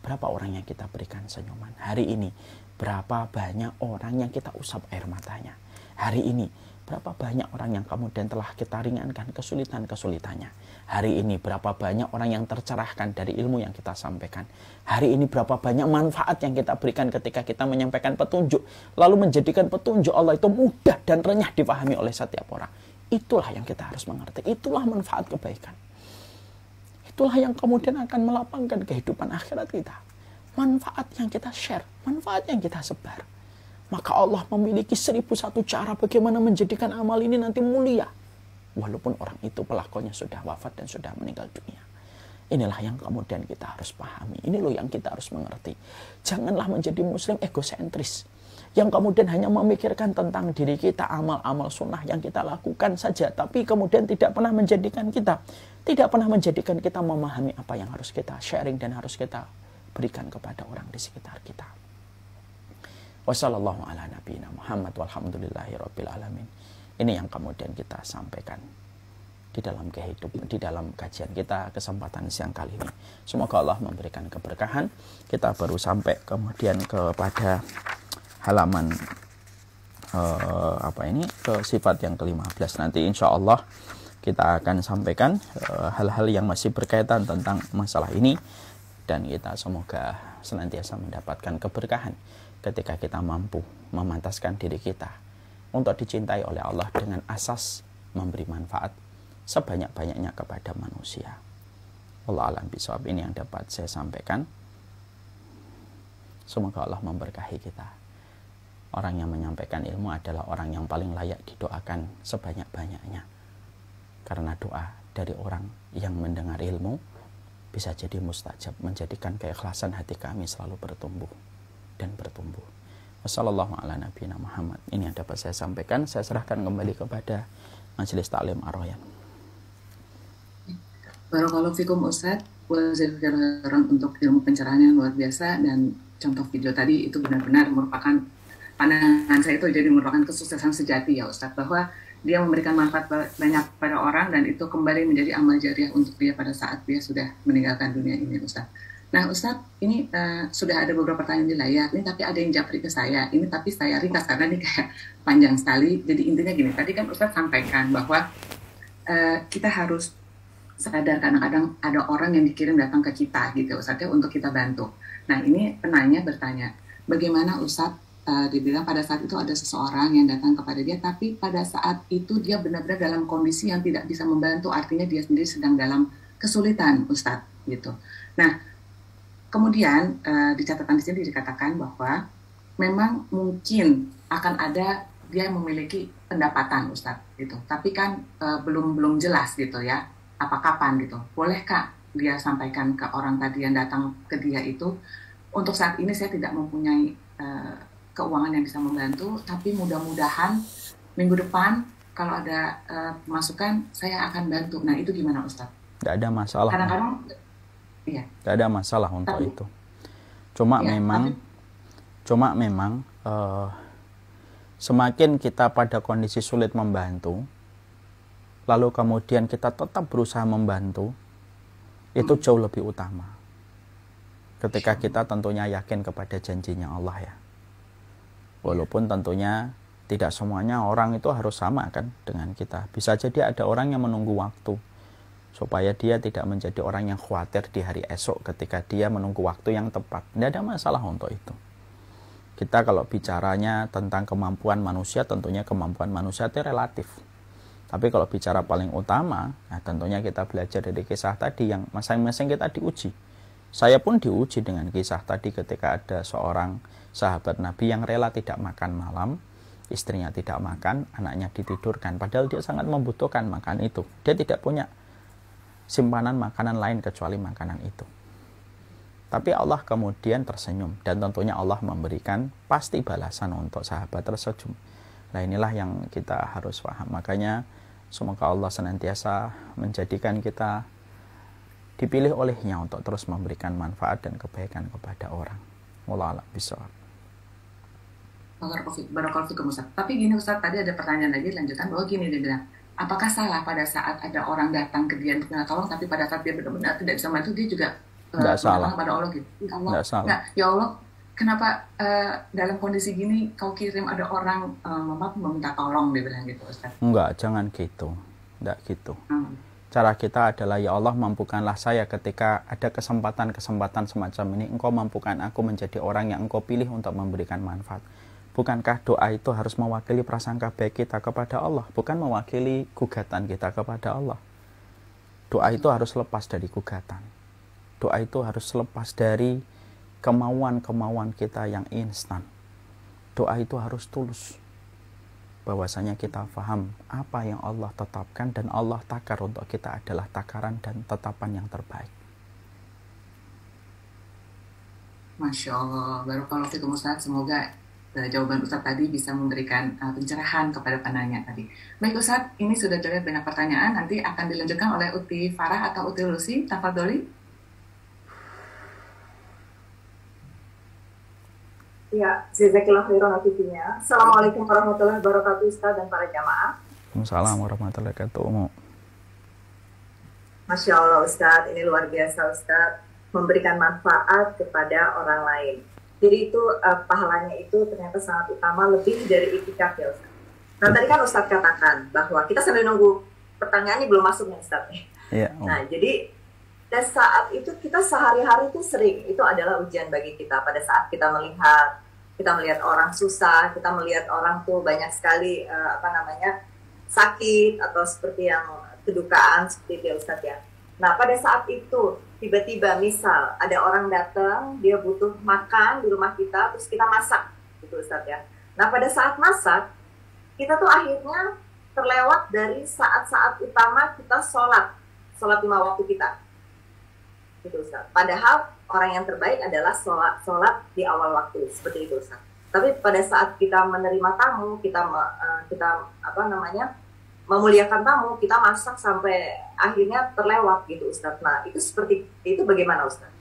Berapa orang yang kita berikan senyuman? Hari ini, berapa banyak orang yang kita usap air matanya? Hari ini, berapa banyak orang yang kemudian telah kita ringankan kesulitan-kesulitannya? Hari ini, berapa banyak orang yang tercerahkan dari ilmu yang kita sampaikan? Hari ini, berapa banyak manfaat yang kita berikan ketika kita menyampaikan petunjuk, lalu menjadikan petunjuk Allah itu mudah dan renyah dipahami oleh setiap orang? Itulah yang kita harus mengerti. Itulah manfaat kebaikan itulah yang kemudian akan melapangkan kehidupan akhirat kita. Manfaat yang kita share, manfaat yang kita sebar. Maka Allah memiliki seribu satu cara bagaimana menjadikan amal ini nanti mulia. Walaupun orang itu pelakunya sudah wafat dan sudah meninggal dunia. Inilah yang kemudian kita harus pahami. Ini loh yang kita harus mengerti. Janganlah menjadi muslim egosentris. Yang kemudian hanya memikirkan tentang diri kita, amal-amal sunnah yang kita lakukan saja. Tapi kemudian tidak pernah menjadikan kita tidak pernah menjadikan kita memahami apa yang harus kita sharing dan harus kita berikan kepada orang di sekitar kita. Wassalamualaikum warahmatullahi wabarakatuh. Ini yang kemudian kita sampaikan di dalam kehidupan di dalam kajian kita kesempatan siang kali ini. Semoga Allah memberikan keberkahan. Kita baru sampai kemudian kepada halaman uh, apa ini ke sifat yang ke-15 nanti insya Allah kita akan sampaikan eh, hal-hal yang masih berkaitan tentang masalah ini dan kita semoga senantiasa mendapatkan keberkahan ketika kita mampu memantaskan diri kita untuk dicintai oleh Allah dengan asas memberi manfaat sebanyak-banyaknya kepada manusia. Allah alam bisawab ini yang dapat saya sampaikan. Semoga Allah memberkahi kita. Orang yang menyampaikan ilmu adalah orang yang paling layak didoakan sebanyak-banyaknya. Karena doa dari orang yang mendengar ilmu bisa jadi mustajab, menjadikan keikhlasan hati kami selalu bertumbuh dan bertumbuh. Wassalamualaikum Muhammad. Ini yang dapat saya sampaikan. Saya serahkan kembali kepada Majelis Taklim Aroyan. Barakallahu fikum Ustaz. Wazirkan untuk ilmu pencerahan yang luar biasa dan contoh video tadi itu benar-benar merupakan pandangan saya itu jadi merupakan kesuksesan sejati ya Ustaz bahwa dia memberikan manfaat banyak pada orang dan itu kembali menjadi amal jariah untuk dia pada saat dia sudah meninggalkan dunia ini Ustaz. Nah Ustaz, ini uh, sudah ada beberapa pertanyaan di layar, ini tapi ada yang japri ke saya, ini tapi saya ringkas karena ini kayak panjang sekali. Jadi intinya gini, tadi kan Ustaz sampaikan bahwa uh, kita harus sadar kadang-kadang ada orang yang dikirim datang ke kita gitu Ustaz ya untuk kita bantu. Nah ini penanya bertanya, bagaimana Ustaz Eh, dibilang pada saat itu ada seseorang yang datang kepada dia, tapi pada saat itu dia benar-benar dalam kondisi yang tidak bisa membantu, artinya dia sendiri sedang dalam kesulitan, Ustadz, gitu. Nah, kemudian uh, di catatan di sini dikatakan bahwa memang mungkin akan ada dia yang memiliki pendapatan, Ustadz, gitu. Tapi kan uh, belum belum jelas gitu ya, apa kapan gitu. Boleh kak dia sampaikan ke orang tadi yang datang ke dia itu, untuk saat ini saya tidak mempunyai keuangan yang bisa membantu. Tapi mudah-mudahan minggu depan kalau ada uh, eh, masukan saya akan bantu. Nah itu gimana Ustadz? Tidak ada masalah. Kadang-kadang, iya. Tidak ada masalah untuk tapi, itu. Cuma ya, memang, tapi, cuma memang uh, semakin kita pada kondisi sulit membantu, lalu kemudian kita tetap berusaha membantu, itu jauh lebih utama. Ketika kita tentunya yakin kepada janjinya Allah ya. Walaupun tentunya tidak semuanya orang itu harus sama kan dengan kita. Bisa jadi ada orang yang menunggu waktu supaya dia tidak menjadi orang yang khawatir di hari esok ketika dia menunggu waktu yang tepat. Tidak ada masalah untuk itu. Kita kalau bicaranya tentang kemampuan manusia, tentunya kemampuan manusia itu relatif. Tapi kalau bicara paling utama, nah tentunya kita belajar dari kisah tadi yang masing-masing kita diuji. Saya pun diuji dengan kisah tadi ketika ada seorang sahabat Nabi yang rela tidak makan malam, istrinya tidak makan, anaknya ditidurkan. Padahal dia sangat membutuhkan makan itu. Dia tidak punya simpanan makanan lain kecuali makanan itu. Tapi Allah kemudian tersenyum dan tentunya Allah memberikan pasti balasan untuk sahabat tersenyum. Nah inilah yang kita harus paham. Makanya semoga Allah senantiasa menjadikan kita dipilih olehnya untuk terus memberikan manfaat dan kebaikan kepada orang. Mulalah bisa ke Ustaz. Tapi gini Ustaz, tadi ada pertanyaan lagi lanjutan bahwa gini dia bilang, apakah salah pada saat ada orang datang ke dia minta tolong tapi pada saat dia benar-benar tidak bisa bantu dia juga enggak eh, uh, salah pada Allah gitu Allah salah nggak, ya Allah kenapa uh, dalam kondisi gini kau kirim ada orang uh, eh, meminta tolong dia bilang gitu Ustaz enggak jangan gitu enggak gitu hmm. cara kita adalah ya Allah mampukanlah saya ketika ada kesempatan-kesempatan semacam ini engkau mampukan aku menjadi orang yang engkau pilih untuk memberikan manfaat Bukankah doa itu harus mewakili prasangka baik kita kepada Allah, bukan mewakili gugatan kita kepada Allah? Doa itu harus lepas dari gugatan. Doa itu harus lepas dari kemauan-kemauan kita yang instan. Doa itu harus tulus. Bahwasanya kita faham apa yang Allah tetapkan dan Allah takar untuk kita adalah takaran dan tetapan yang terbaik. Masya Allah, baru kalau semoga Eh, jawaban Ustadz tadi bisa memberikan uh, pencerahan kepada penanya tadi. Baik Ustadz, ini sudah terlihat banyak pertanyaan, nanti akan dilanjutkan oleh Uti Farah atau Uti Lusi, Tafal doli? Ya, Assalamualaikum warahmatullahi wabarakatuh Ustaz dan para jamaah. Assalamualaikum warahmatullahi wabarakatuh. Masya Allah Ustaz, ini luar biasa Ustaz. Memberikan manfaat kepada orang lain jadi itu uh, pahalanya itu ternyata sangat utama lebih dari itikaf ya Ustaz. Nah tadi kan Ustaz katakan bahwa kita sambil nunggu pertanyaannya belum masuk nih Ustaz. Yeah. Oh. Nah jadi dan saat itu kita sehari-hari itu sering itu adalah ujian bagi kita pada saat kita melihat kita melihat orang susah, kita melihat orang tuh banyak sekali uh, apa namanya sakit atau seperti yang kedukaan seperti dia ya Ustaz ya. Nah pada saat itu tiba-tiba misal ada orang datang dia butuh makan di rumah kita terus kita masak gitu Ustaz ya nah pada saat masak kita tuh akhirnya terlewat dari saat-saat utama kita sholat sholat lima waktu kita gitu Ustaz padahal orang yang terbaik adalah sholat sholat di awal waktu seperti itu Ustaz tapi pada saat kita menerima tamu kita eh, kita apa namanya memuliakan tamu kita masak sampai akhirnya terlewat gitu Ustadz. Nah itu seperti itu bagaimana Ustadz?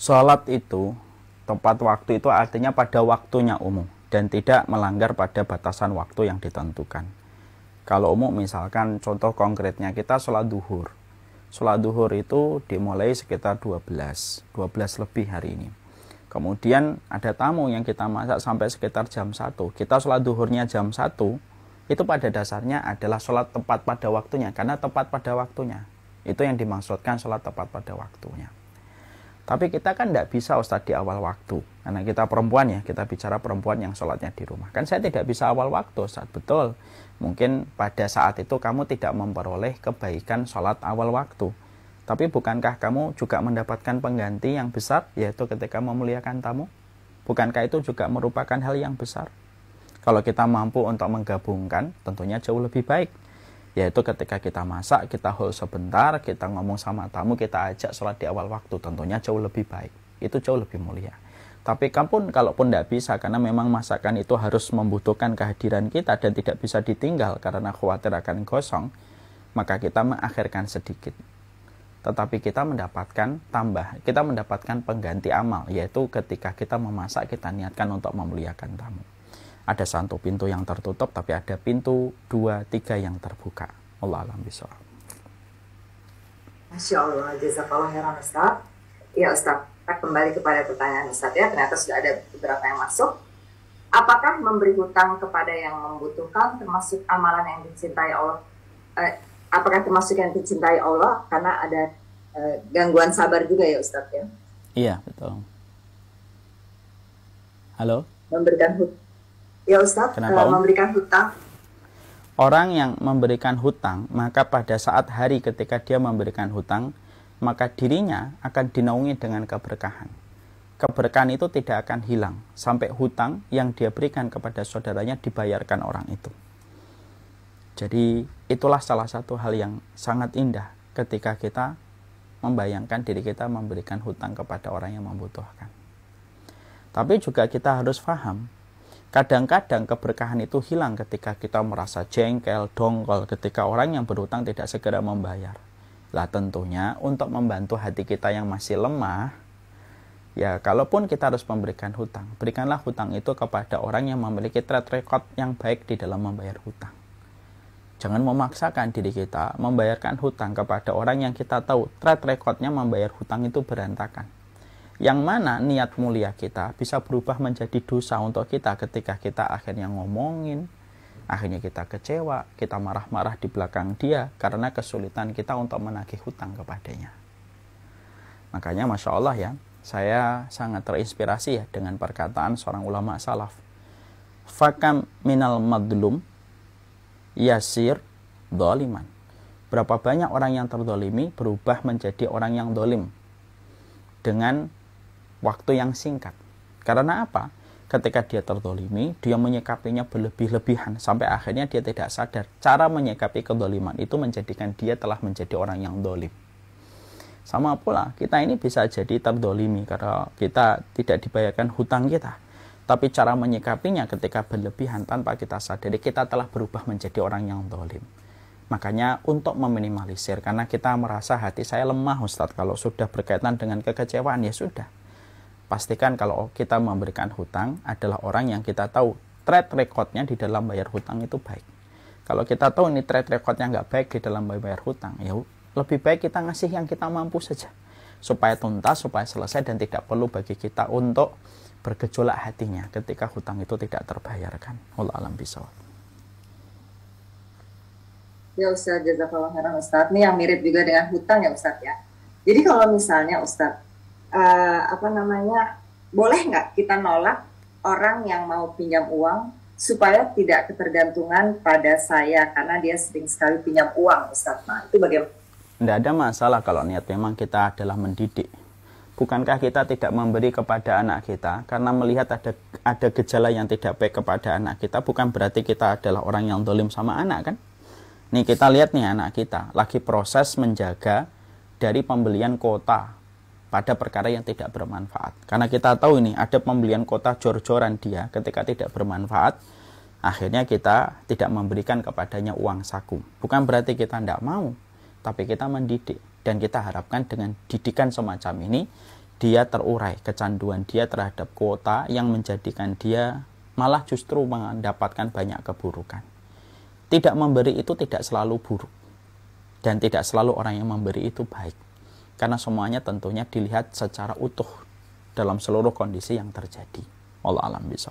Sholat itu tempat waktu itu artinya pada waktunya umum dan tidak melanggar pada batasan waktu yang ditentukan. Kalau umum misalkan contoh konkretnya kita sholat duhur. Sholat duhur itu dimulai sekitar 12, 12 lebih hari ini. Kemudian ada tamu yang kita masak sampai sekitar jam 1. Kita sholat duhurnya jam 1, itu pada dasarnya adalah sholat tepat pada waktunya karena tepat pada waktunya itu yang dimaksudkan sholat tepat pada waktunya tapi kita kan tidak bisa Ustadz di awal waktu karena kita perempuan ya kita bicara perempuan yang sholatnya di rumah kan saya tidak bisa awal waktu saat betul mungkin pada saat itu kamu tidak memperoleh kebaikan sholat awal waktu tapi bukankah kamu juga mendapatkan pengganti yang besar yaitu ketika memuliakan tamu bukankah itu juga merupakan hal yang besar kalau kita mampu untuk menggabungkan, tentunya jauh lebih baik. Yaitu ketika kita masak, kita hold sebentar, kita ngomong sama tamu, kita ajak sholat di awal waktu, tentunya jauh lebih baik. Itu jauh lebih mulia. Tapi kampun kalaupun tidak bisa karena memang masakan itu harus membutuhkan kehadiran kita dan tidak bisa ditinggal karena khawatir akan kosong, maka kita mengakhirkan sedikit. Tetapi kita mendapatkan tambah, kita mendapatkan pengganti amal, yaitu ketika kita memasak kita niatkan untuk memuliakan tamu ada satu pintu yang tertutup tapi ada pintu dua tiga yang terbuka Allah alam bisa Masya Allah jazakallah heran Ustaz ya Ustaz kembali kepada pertanyaan Ustaz ya ternyata sudah ada beberapa yang masuk apakah memberi hutang kepada yang membutuhkan termasuk amalan yang dicintai Allah eh, apakah termasuk yang dicintai Allah karena ada eh, gangguan sabar juga ya Ustaz ya iya betul halo memberikan hutang Ya Ustaz, Kenapa, um? memberikan hutang. Orang yang memberikan hutang, maka pada saat hari ketika dia memberikan hutang, maka dirinya akan dinaungi dengan keberkahan. Keberkahan itu tidak akan hilang sampai hutang yang dia berikan kepada saudaranya dibayarkan orang itu. Jadi itulah salah satu hal yang sangat indah ketika kita membayangkan diri kita memberikan hutang kepada orang yang membutuhkan. Tapi juga kita harus paham Kadang-kadang keberkahan itu hilang ketika kita merasa jengkel, dongkol, ketika orang yang berhutang tidak segera membayar. Lah tentunya untuk membantu hati kita yang masih lemah, ya kalaupun kita harus memberikan hutang, berikanlah hutang itu kepada orang yang memiliki track record yang baik di dalam membayar hutang. Jangan memaksakan diri kita membayarkan hutang kepada orang yang kita tahu track recordnya membayar hutang itu berantakan yang mana niat mulia kita bisa berubah menjadi dosa untuk kita ketika kita akhirnya ngomongin, akhirnya kita kecewa, kita marah-marah di belakang dia karena kesulitan kita untuk menagih hutang kepadanya. Makanya Masya Allah ya, saya sangat terinspirasi ya dengan perkataan seorang ulama salaf. Fakam minal madlum yasir doliman. Berapa banyak orang yang terdolimi berubah menjadi orang yang dolim dengan waktu yang singkat. Karena apa? Ketika dia terdolimi, dia menyikapinya berlebih-lebihan sampai akhirnya dia tidak sadar. Cara menyikapi kedoliman itu menjadikan dia telah menjadi orang yang dolim. Sama pula, kita ini bisa jadi terdolimi karena kita tidak dibayarkan hutang kita. Tapi cara menyikapinya ketika berlebihan tanpa kita sadari, kita telah berubah menjadi orang yang dolim. Makanya untuk meminimalisir, karena kita merasa hati saya lemah Ustadz, kalau sudah berkaitan dengan kekecewaan, ya sudah pastikan kalau kita memberikan hutang adalah orang yang kita tahu track recordnya di dalam bayar hutang itu baik. Kalau kita tahu ini track recordnya nggak baik di dalam bayar hutang, ya lebih baik kita ngasih yang kita mampu saja. Supaya tuntas, supaya selesai dan tidak perlu bagi kita untuk bergejolak hatinya ketika hutang itu tidak terbayarkan. Allah alam bisawab. Ya Ustaz, jazakallah khairan Ustaz. Ini yang mirip juga dengan hutang ya Ustaz ya. Jadi kalau misalnya Ustaz uh, apa namanya boleh nggak kita nolak orang yang mau pinjam uang supaya tidak ketergantungan pada saya karena dia sering sekali pinjam uang Ustaz. Nah, itu bagaimana? Tidak ada masalah kalau niat memang kita adalah mendidik. Bukankah kita tidak memberi kepada anak kita karena melihat ada ada gejala yang tidak baik kepada anak kita bukan berarti kita adalah orang yang dolim sama anak kan? Nih kita lihat nih anak kita lagi proses menjaga dari pembelian kota pada perkara yang tidak bermanfaat. Karena kita tahu ini ada pembelian kota jor-joran dia ketika tidak bermanfaat, akhirnya kita tidak memberikan kepadanya uang saku. Bukan berarti kita tidak mau, tapi kita mendidik. Dan kita harapkan dengan didikan semacam ini, dia terurai kecanduan dia terhadap kuota yang menjadikan dia malah justru mendapatkan banyak keburukan. Tidak memberi itu tidak selalu buruk. Dan tidak selalu orang yang memberi itu baik karena semuanya tentunya dilihat secara utuh dalam seluruh kondisi yang terjadi. Allah alam bisa.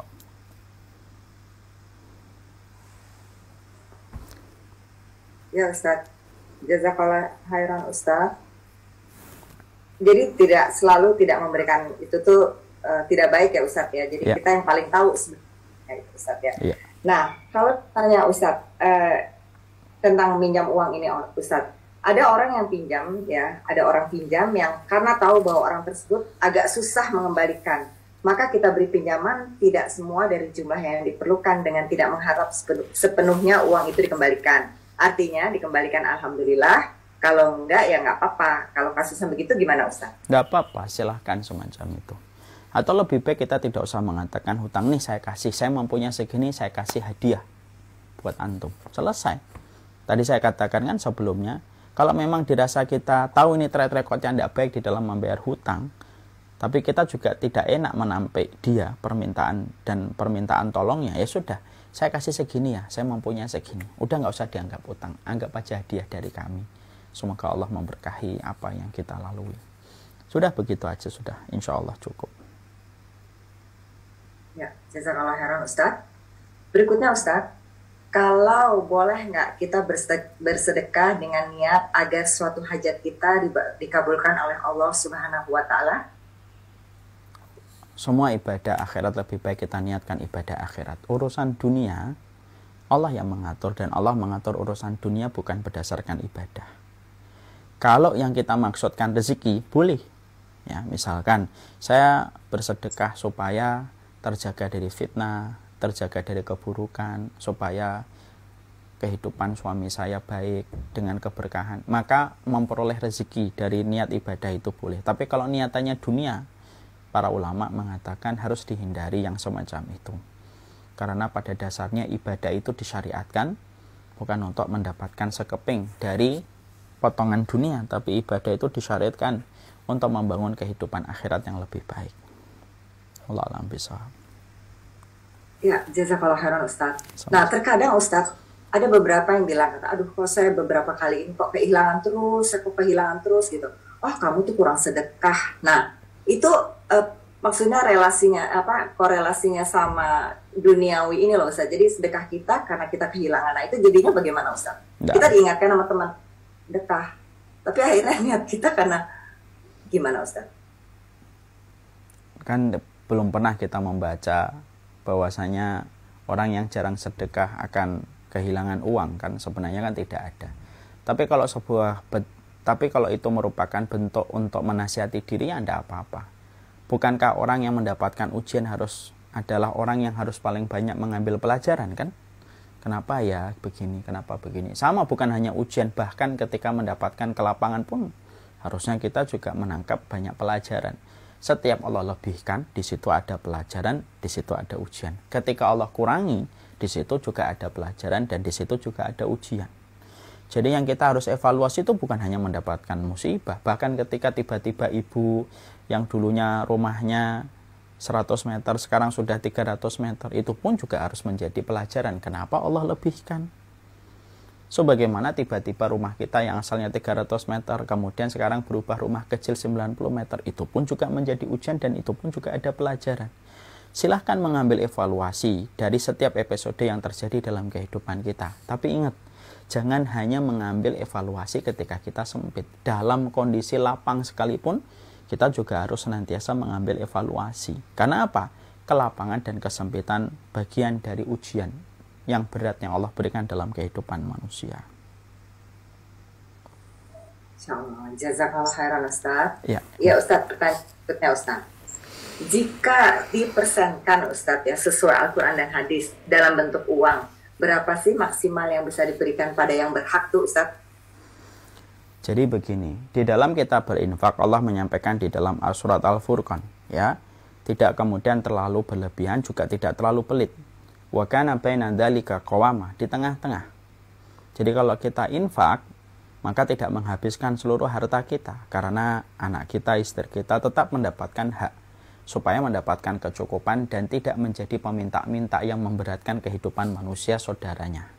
Ya Ustaz, jazakallah khairan Ustaz. Jadi tidak selalu tidak memberikan itu tuh uh, tidak baik ya Ustaz ya. Jadi ya. kita yang paling tahu sebenarnya ya, Ustaz ya. ya. Nah, kalau tanya Ustaz uh, tentang minjam uang ini Ustaz, ada orang yang pinjam ya, ada orang pinjam yang karena tahu bahwa orang tersebut agak susah mengembalikan, maka kita beri pinjaman tidak semua dari jumlah yang diperlukan dengan tidak mengharap sepenuhnya uang itu dikembalikan. Artinya dikembalikan alhamdulillah, kalau enggak ya enggak apa-apa. Kalau kasusnya begitu gimana Ustaz? Nggak apa-apa, silahkan semacam itu. Atau lebih baik kita tidak usah mengatakan hutang nih saya kasih, saya mempunyai segini saya kasih hadiah buat antum. Selesai. Tadi saya katakan kan sebelumnya, kalau memang dirasa kita tahu ini track recordnya tidak baik di dalam membayar hutang tapi kita juga tidak enak menampik dia permintaan dan permintaan tolongnya ya sudah saya kasih segini ya saya mempunyai segini udah nggak usah dianggap utang anggap aja hadiah dari kami semoga Allah memberkahi apa yang kita lalui sudah begitu aja sudah insya Allah cukup ya jazakallah heran Ustadz berikutnya Ustadz kalau boleh nggak kita bersedekah dengan niat agar suatu hajat kita dikabulkan oleh Allah Subhanahu wa taala? Semua ibadah akhirat lebih baik kita niatkan ibadah akhirat. Urusan dunia Allah yang mengatur dan Allah mengatur urusan dunia bukan berdasarkan ibadah. Kalau yang kita maksudkan rezeki boleh. Ya, misalkan saya bersedekah supaya terjaga dari fitnah, terjaga dari keburukan supaya kehidupan suami saya baik dengan keberkahan maka memperoleh rezeki dari niat ibadah itu boleh tapi kalau niatannya dunia para ulama mengatakan harus dihindari yang semacam itu karena pada dasarnya ibadah itu disyariatkan bukan untuk mendapatkan sekeping dari potongan dunia tapi ibadah itu disyariatkan untuk membangun kehidupan akhirat yang lebih baik Allah alam Ya, jazakallah heran Ustaz. Nah, terkadang Ustaz, ada beberapa yang bilang, kata aduh kok saya beberapa kali ini kok kehilangan terus, saya kok kehilangan terus gitu. Oh, kamu tuh kurang sedekah. Nah, itu eh, maksudnya relasinya apa korelasinya sama duniawi ini loh Ustaz. Jadi sedekah kita karena kita kehilangan. Nah, itu jadinya bagaimana Ustaz? Nah. Kita diingatkan sama teman sedekah. Tapi akhirnya niat kita karena gimana Ustaz? Kan belum pernah kita membaca bahwasanya orang yang jarang sedekah akan kehilangan uang kan sebenarnya kan tidak ada. Tapi kalau sebuah tapi kalau itu merupakan bentuk untuk menasihati diri Anda apa-apa. Bukankah orang yang mendapatkan ujian harus adalah orang yang harus paling banyak mengambil pelajaran kan? Kenapa ya begini, kenapa begini? Sama bukan hanya ujian, bahkan ketika mendapatkan kelapangan pun harusnya kita juga menangkap banyak pelajaran. Setiap Allah lebihkan, di situ ada pelajaran, di situ ada ujian. Ketika Allah kurangi, di situ juga ada pelajaran dan di situ juga ada ujian. Jadi yang kita harus evaluasi itu bukan hanya mendapatkan musibah, bahkan ketika tiba-tiba ibu yang dulunya rumahnya 100 meter sekarang sudah 300 meter itu pun juga harus menjadi pelajaran kenapa Allah lebihkan So bagaimana tiba-tiba rumah kita yang asalnya 300 meter kemudian sekarang berubah rumah kecil 90 meter itu pun juga menjadi ujian dan itu pun juga ada pelajaran. Silahkan mengambil evaluasi dari setiap episode yang terjadi dalam kehidupan kita. Tapi ingat, jangan hanya mengambil evaluasi ketika kita sempit. Dalam kondisi lapang sekalipun, kita juga harus senantiasa mengambil evaluasi. Karena apa? Kelapangan dan kesempitan bagian dari ujian yang berat yang Allah berikan dalam kehidupan manusia. Jazakallah khairan Ustaz. Ya, ya Ustaz, pertanyaan Ustaz. Jika dipersenkan Ustaz ya sesuai Al-Quran dan hadis dalam bentuk uang, berapa sih maksimal yang bisa diberikan pada yang berhak tuh Ustaz? Jadi begini, di dalam kita berinfak Allah menyampaikan di dalam surat Al-Furqan ya, tidak kemudian terlalu berlebihan juga tidak terlalu pelit wakana baina dalika kawama di tengah-tengah. Jadi kalau kita infak maka tidak menghabiskan seluruh harta kita karena anak kita, istri kita tetap mendapatkan hak supaya mendapatkan kecukupan dan tidak menjadi peminta-minta yang memberatkan kehidupan manusia saudaranya.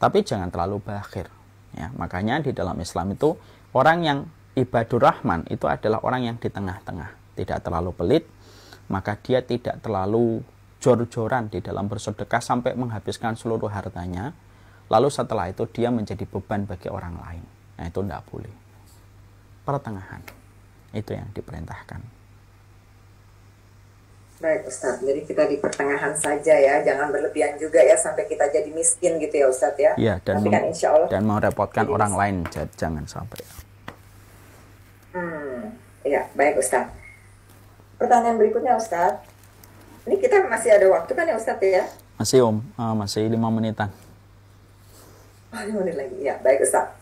Tapi jangan terlalu bakhir. Ya, makanya di dalam Islam itu orang yang ibadur rahman itu adalah orang yang di tengah-tengah, tidak terlalu pelit, maka dia tidak terlalu jor-joran di dalam bersedekah sampai menghabiskan seluruh hartanya, lalu setelah itu dia menjadi beban bagi orang lain. Nah, itu tidak boleh. Pertengahan. Itu yang diperintahkan. Baik Ustadz, jadi kita di pertengahan saja ya, jangan berlebihan juga ya sampai kita jadi miskin gitu ya Ustadz ya. Iya, dan, Tapi insya Allah, dan merepotkan orang miskin. lain, jangan sampai. Hmm, ya baik Ustadz. Pertanyaan berikutnya Ustadz, ini kita masih ada waktu kan ya Ustadz ya? Masih Om, uh, masih lima menitan. Oh, lima menit lagi, ya baik Ustadz.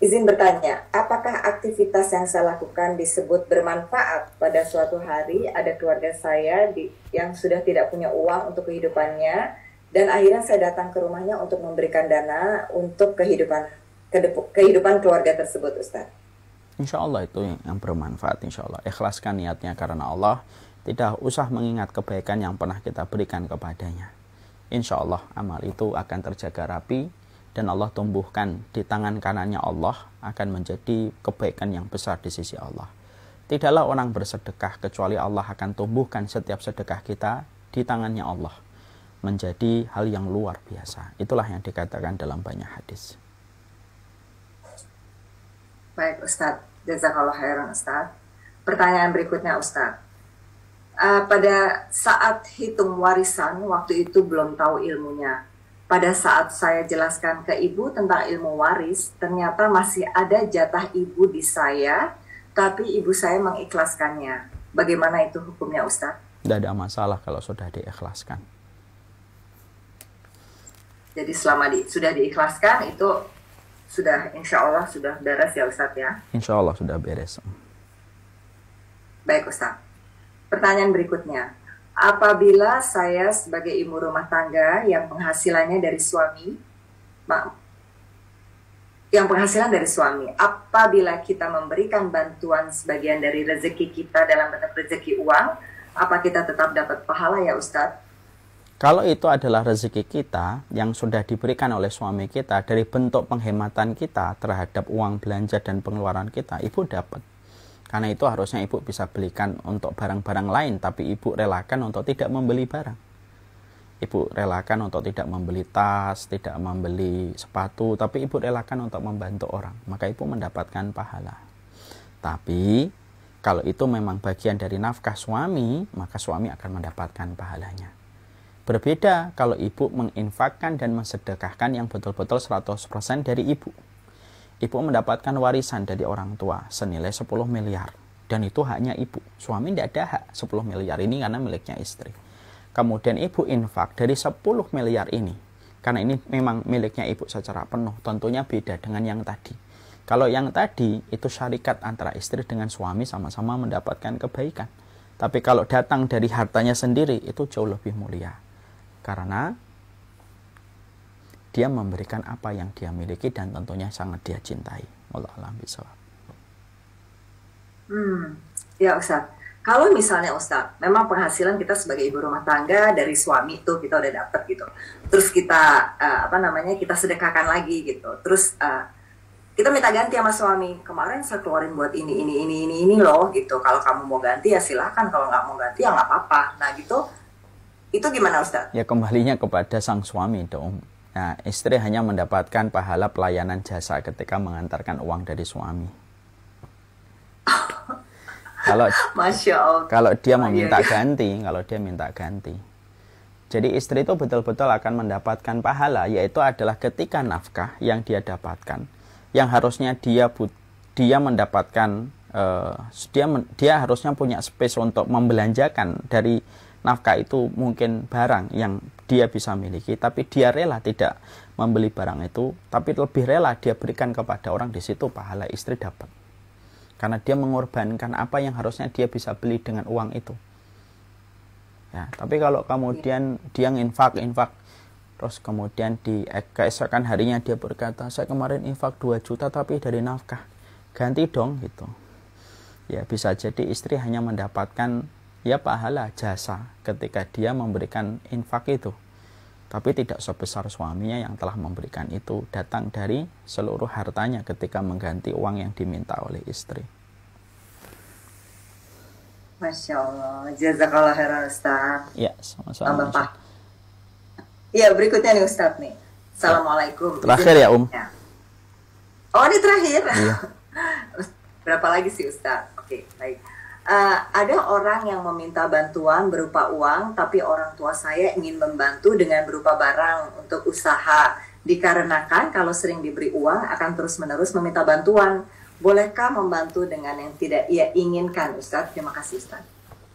Izin bertanya, apakah aktivitas yang saya lakukan disebut bermanfaat pada suatu hari ada keluarga saya di, yang sudah tidak punya uang untuk kehidupannya dan akhirnya saya datang ke rumahnya untuk memberikan dana untuk kehidupan kehidupan keluarga tersebut Ustadz. Insya Allah itu yang bermanfaat Insya Allah. Ikhlaskan niatnya karena Allah tidak usah mengingat kebaikan yang pernah kita berikan kepadanya. Insya Allah amal itu akan terjaga rapi dan Allah tumbuhkan di tangan kanannya Allah akan menjadi kebaikan yang besar di sisi Allah. Tidaklah orang bersedekah kecuali Allah akan tumbuhkan setiap sedekah kita di tangannya Allah menjadi hal yang luar biasa. Itulah yang dikatakan dalam banyak hadis. Baik Ustadz, jazakallah khairan Ustadz. Pertanyaan berikutnya Ustadz. Eh, pada saat hitung warisan waktu itu belum tahu ilmunya. Pada saat saya jelaskan ke ibu tentang ilmu waris, ternyata masih ada jatah ibu di saya, tapi ibu saya mengikhlaskannya. Bagaimana itu hukumnya Ustaz? Tidak ada masalah kalau sudah diikhlaskan. Jadi selama di, sudah diikhlaskan itu sudah insya Allah sudah beres ya Ustaz ya? Insya Allah sudah beres. Baik Ustaz. Pertanyaan berikutnya, apabila saya sebagai ibu rumah tangga yang penghasilannya dari suami, yang penghasilan dari suami, apabila kita memberikan bantuan sebagian dari rezeki kita dalam bentuk rezeki uang, apa kita tetap dapat pahala ya Ustadz? Kalau itu adalah rezeki kita yang sudah diberikan oleh suami kita dari bentuk penghematan kita terhadap uang belanja dan pengeluaran kita, ibu dapat. Karena itu harusnya ibu bisa belikan untuk barang-barang lain, tapi ibu relakan untuk tidak membeli barang. Ibu relakan untuk tidak membeli tas, tidak membeli sepatu, tapi ibu relakan untuk membantu orang. Maka ibu mendapatkan pahala. Tapi kalau itu memang bagian dari nafkah suami, maka suami akan mendapatkan pahalanya. Berbeda kalau ibu menginfakkan dan mensedekahkan yang betul-betul 100% dari ibu Ibu mendapatkan warisan dari orang tua senilai 10 miliar. Dan itu haknya ibu. Suami tidak ada hak 10 miliar ini karena miliknya istri. Kemudian ibu infak dari 10 miliar ini. Karena ini memang miliknya ibu secara penuh. Tentunya beda dengan yang tadi. Kalau yang tadi itu syarikat antara istri dengan suami sama-sama mendapatkan kebaikan. Tapi kalau datang dari hartanya sendiri itu jauh lebih mulia. Karena dia memberikan apa yang dia miliki dan tentunya sangat dia cintai. Allah alam bisawab. Hmm, ya Ustaz. Kalau misalnya Ustaz, memang penghasilan kita sebagai ibu rumah tangga dari suami itu kita udah dapet gitu. Terus kita uh, apa namanya kita sedekahkan lagi gitu. Terus uh, kita minta ganti sama suami kemarin saya keluarin buat ini ini ini ini ini loh gitu. Kalau kamu mau ganti ya silahkan. Kalau nggak mau ganti ya nggak apa-apa. Nah gitu itu gimana Ustaz? Ya kembalinya kepada sang suami dong Nah, istri hanya mendapatkan pahala pelayanan jasa ketika mengantarkan uang dari suami. Kalau *laughs* Masya Allah. kalau dia iya, meminta iya. ganti, kalau dia minta ganti. Jadi istri itu betul-betul akan mendapatkan pahala yaitu adalah ketika nafkah yang dia dapatkan yang harusnya dia dia mendapatkan uh, dia dia harusnya punya space untuk membelanjakan dari nafkah itu mungkin barang yang dia bisa miliki tapi dia rela tidak membeli barang itu tapi lebih rela dia berikan kepada orang di situ pahala istri dapat karena dia mengorbankan apa yang harusnya dia bisa beli dengan uang itu ya tapi kalau kemudian dia infak infak terus kemudian di eh, keesokan harinya dia berkata saya kemarin infak 2 juta tapi dari nafkah ganti dong gitu ya bisa jadi istri hanya mendapatkan dia pahala jasa ketika dia memberikan infak itu. Tapi tidak sebesar suaminya yang telah memberikan itu datang dari seluruh hartanya ketika mengganti uang yang diminta oleh istri. Masya Allah, jazakallah heran Ustaz. Ya, sama-sama. Pak. Ya, berikutnya nih Ustaz nih. Assalamualaikum. Terakhir ya, Um. Oh, ini terakhir. Iya. *laughs* Berapa lagi sih Ustaz? Oke, baik. Eh, ada orang yang meminta bantuan berupa uang, tapi orang tua saya ingin membantu dengan berupa barang untuk usaha. Dikarenakan kalau sering diberi uang akan terus-menerus meminta bantuan. Bolehkah membantu dengan yang tidak ia inginkan, Ustadz? Terima kasih, Ustadz.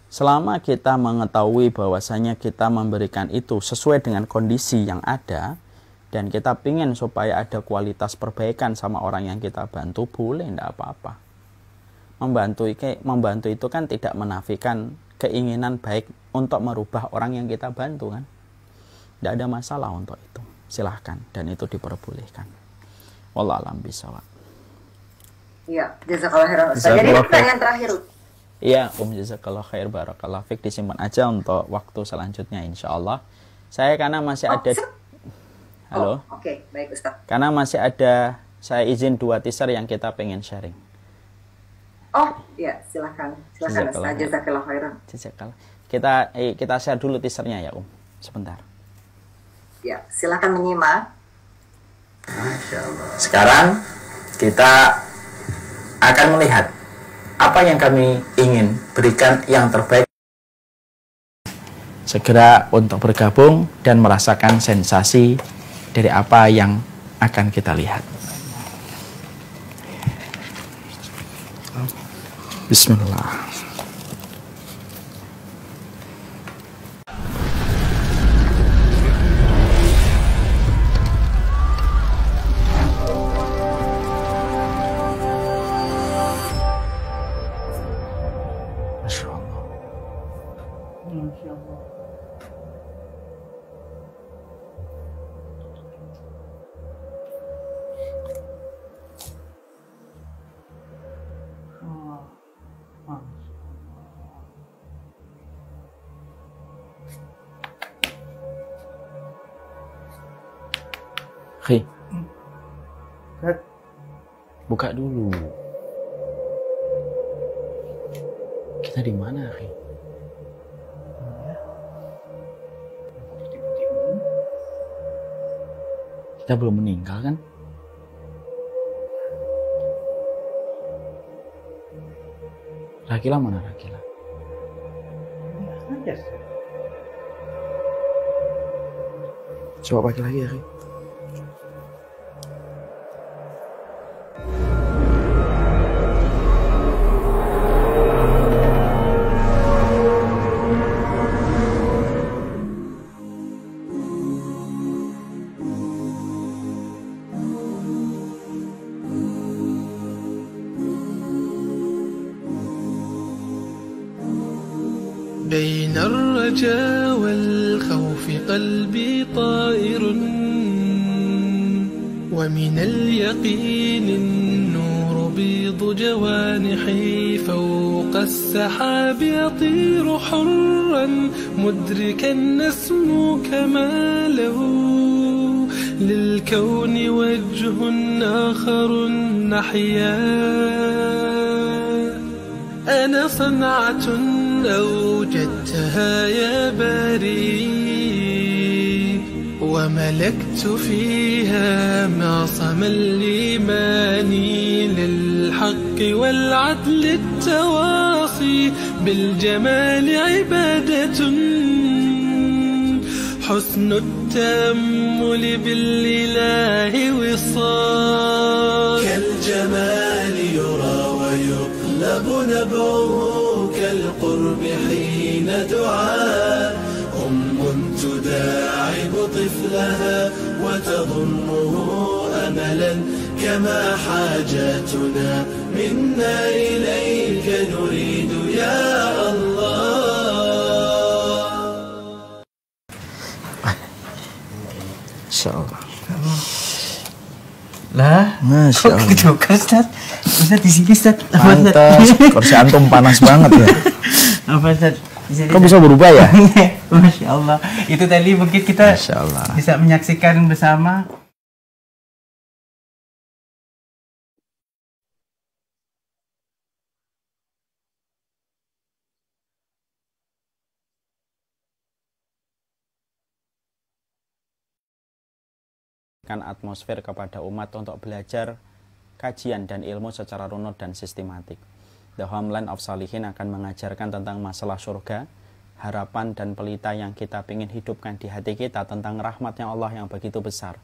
Selama kita mengetahui bahwasanya kita memberikan itu sesuai dengan kondisi yang ada, dan kita ingin supaya ada kualitas perbaikan sama orang yang kita bantu, boleh, tidak apa-apa membantu membantu itu kan tidak menafikan keinginan baik untuk merubah orang yang kita bantu kan tidak ada masalah untuk itu silahkan dan itu diperbolehkan Wallahualam alam Iya, jazakallah khairan. Jadi pertanyaan terakhir. Iya, Om jazakallah khair barakallah fik disimpan aja untuk waktu selanjutnya insya Allah. Saya karena masih oh, ada Halo. Oh, oke, okay. baik Ustaz. Karena masih ada saya izin dua teaser yang kita pengen sharing. Oh, ya, silakan. Silakan saja Jazakallah khairan. Kita eh, kita share dulu teasernya ya, Um. Sebentar. Ya, silakan menyimak. Sekarang kita akan melihat apa yang kami ingin berikan yang terbaik. Segera untuk bergabung dan merasakan sensasi dari apa yang akan kita lihat. Bismillah. buka dulu kita di mana Ari? Kita belum meninggal kan? Rakila mana Rakila? Iya, kan, Coba pakai lagi ya, Ri. الرجا والخوف قلبي طائر ومن اليقين النور بيض جوانحي فوق السحاب يطير حرا مدركا نسمو كماله للكون وجه آخر نحيا أنا صنعة أو لها يا بريء وملكت فيها معصم الإيمان للحق والعدل التواصي بالجمال عبادة حسن التأمل بالإله وصال كالجمال دعاء أم تداعب طفلها وتظنه أملا كما حاجاتنا منا إليك نريد يا الله إن شاء الله lah Masya Allah kok joker Ustaz Ustaz di sini Ustaz Pantes kursi antum panas banget ya apa Ustaz bisa Kok bisa berubah ya? *laughs* Iya, Masya Allah. Itu tadi mungkin kita bisa menyaksikan bersama. kan atmosfer kepada umat untuk belajar kajian dan ilmu secara runut dan sistematik. The Homeland of Salihin akan mengajarkan tentang masalah surga, harapan dan pelita yang kita ingin hidupkan di hati kita tentang rahmatnya Allah yang begitu besar.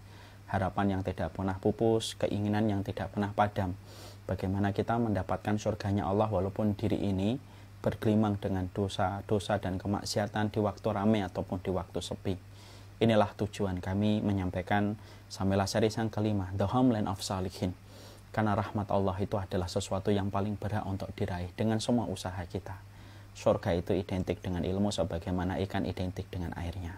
Harapan yang tidak pernah pupus, keinginan yang tidak pernah padam. Bagaimana kita mendapatkan surganya Allah walaupun diri ini bergelimang dengan dosa-dosa dan kemaksiatan di waktu ramai ataupun di waktu sepi. Inilah tujuan kami menyampaikan sambil Seri yang kelima, The Homeland of Salihin. Karena rahmat Allah itu adalah sesuatu yang paling berhak untuk diraih dengan semua usaha kita. Surga itu identik dengan ilmu sebagaimana ikan identik dengan airnya.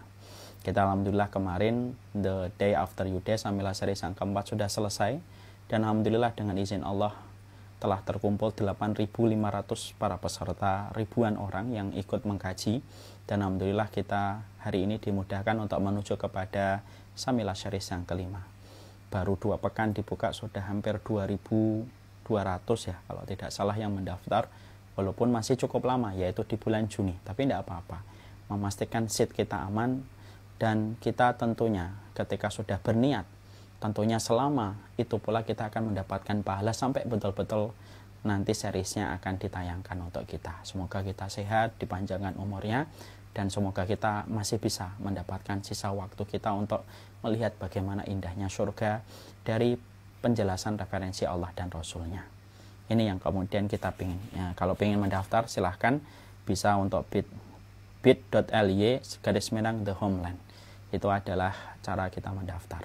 Kita alhamdulillah kemarin the day after day sambil seri yang keempat sudah selesai dan alhamdulillah dengan izin Allah telah terkumpul 8.500 para peserta ribuan orang yang ikut mengkaji dan alhamdulillah kita hari ini dimudahkan untuk menuju kepada Samila Syaris yang kelima baru dua pekan dibuka sudah hampir 2.200 ya kalau tidak salah yang mendaftar walaupun masih cukup lama yaitu di bulan Juni tapi tidak apa-apa memastikan seat kita aman dan kita tentunya ketika sudah berniat tentunya selama itu pula kita akan mendapatkan pahala sampai betul-betul nanti serisnya akan ditayangkan untuk kita semoga kita sehat dipanjangkan umurnya dan semoga kita masih bisa mendapatkan sisa waktu kita untuk melihat bagaimana indahnya surga dari penjelasan referensi Allah dan Rasulnya. Ini yang kemudian kita pingin. Ya, kalau ingin mendaftar silahkan bisa untuk bit bit.ly garis menang the homeland. Itu adalah cara kita mendaftar.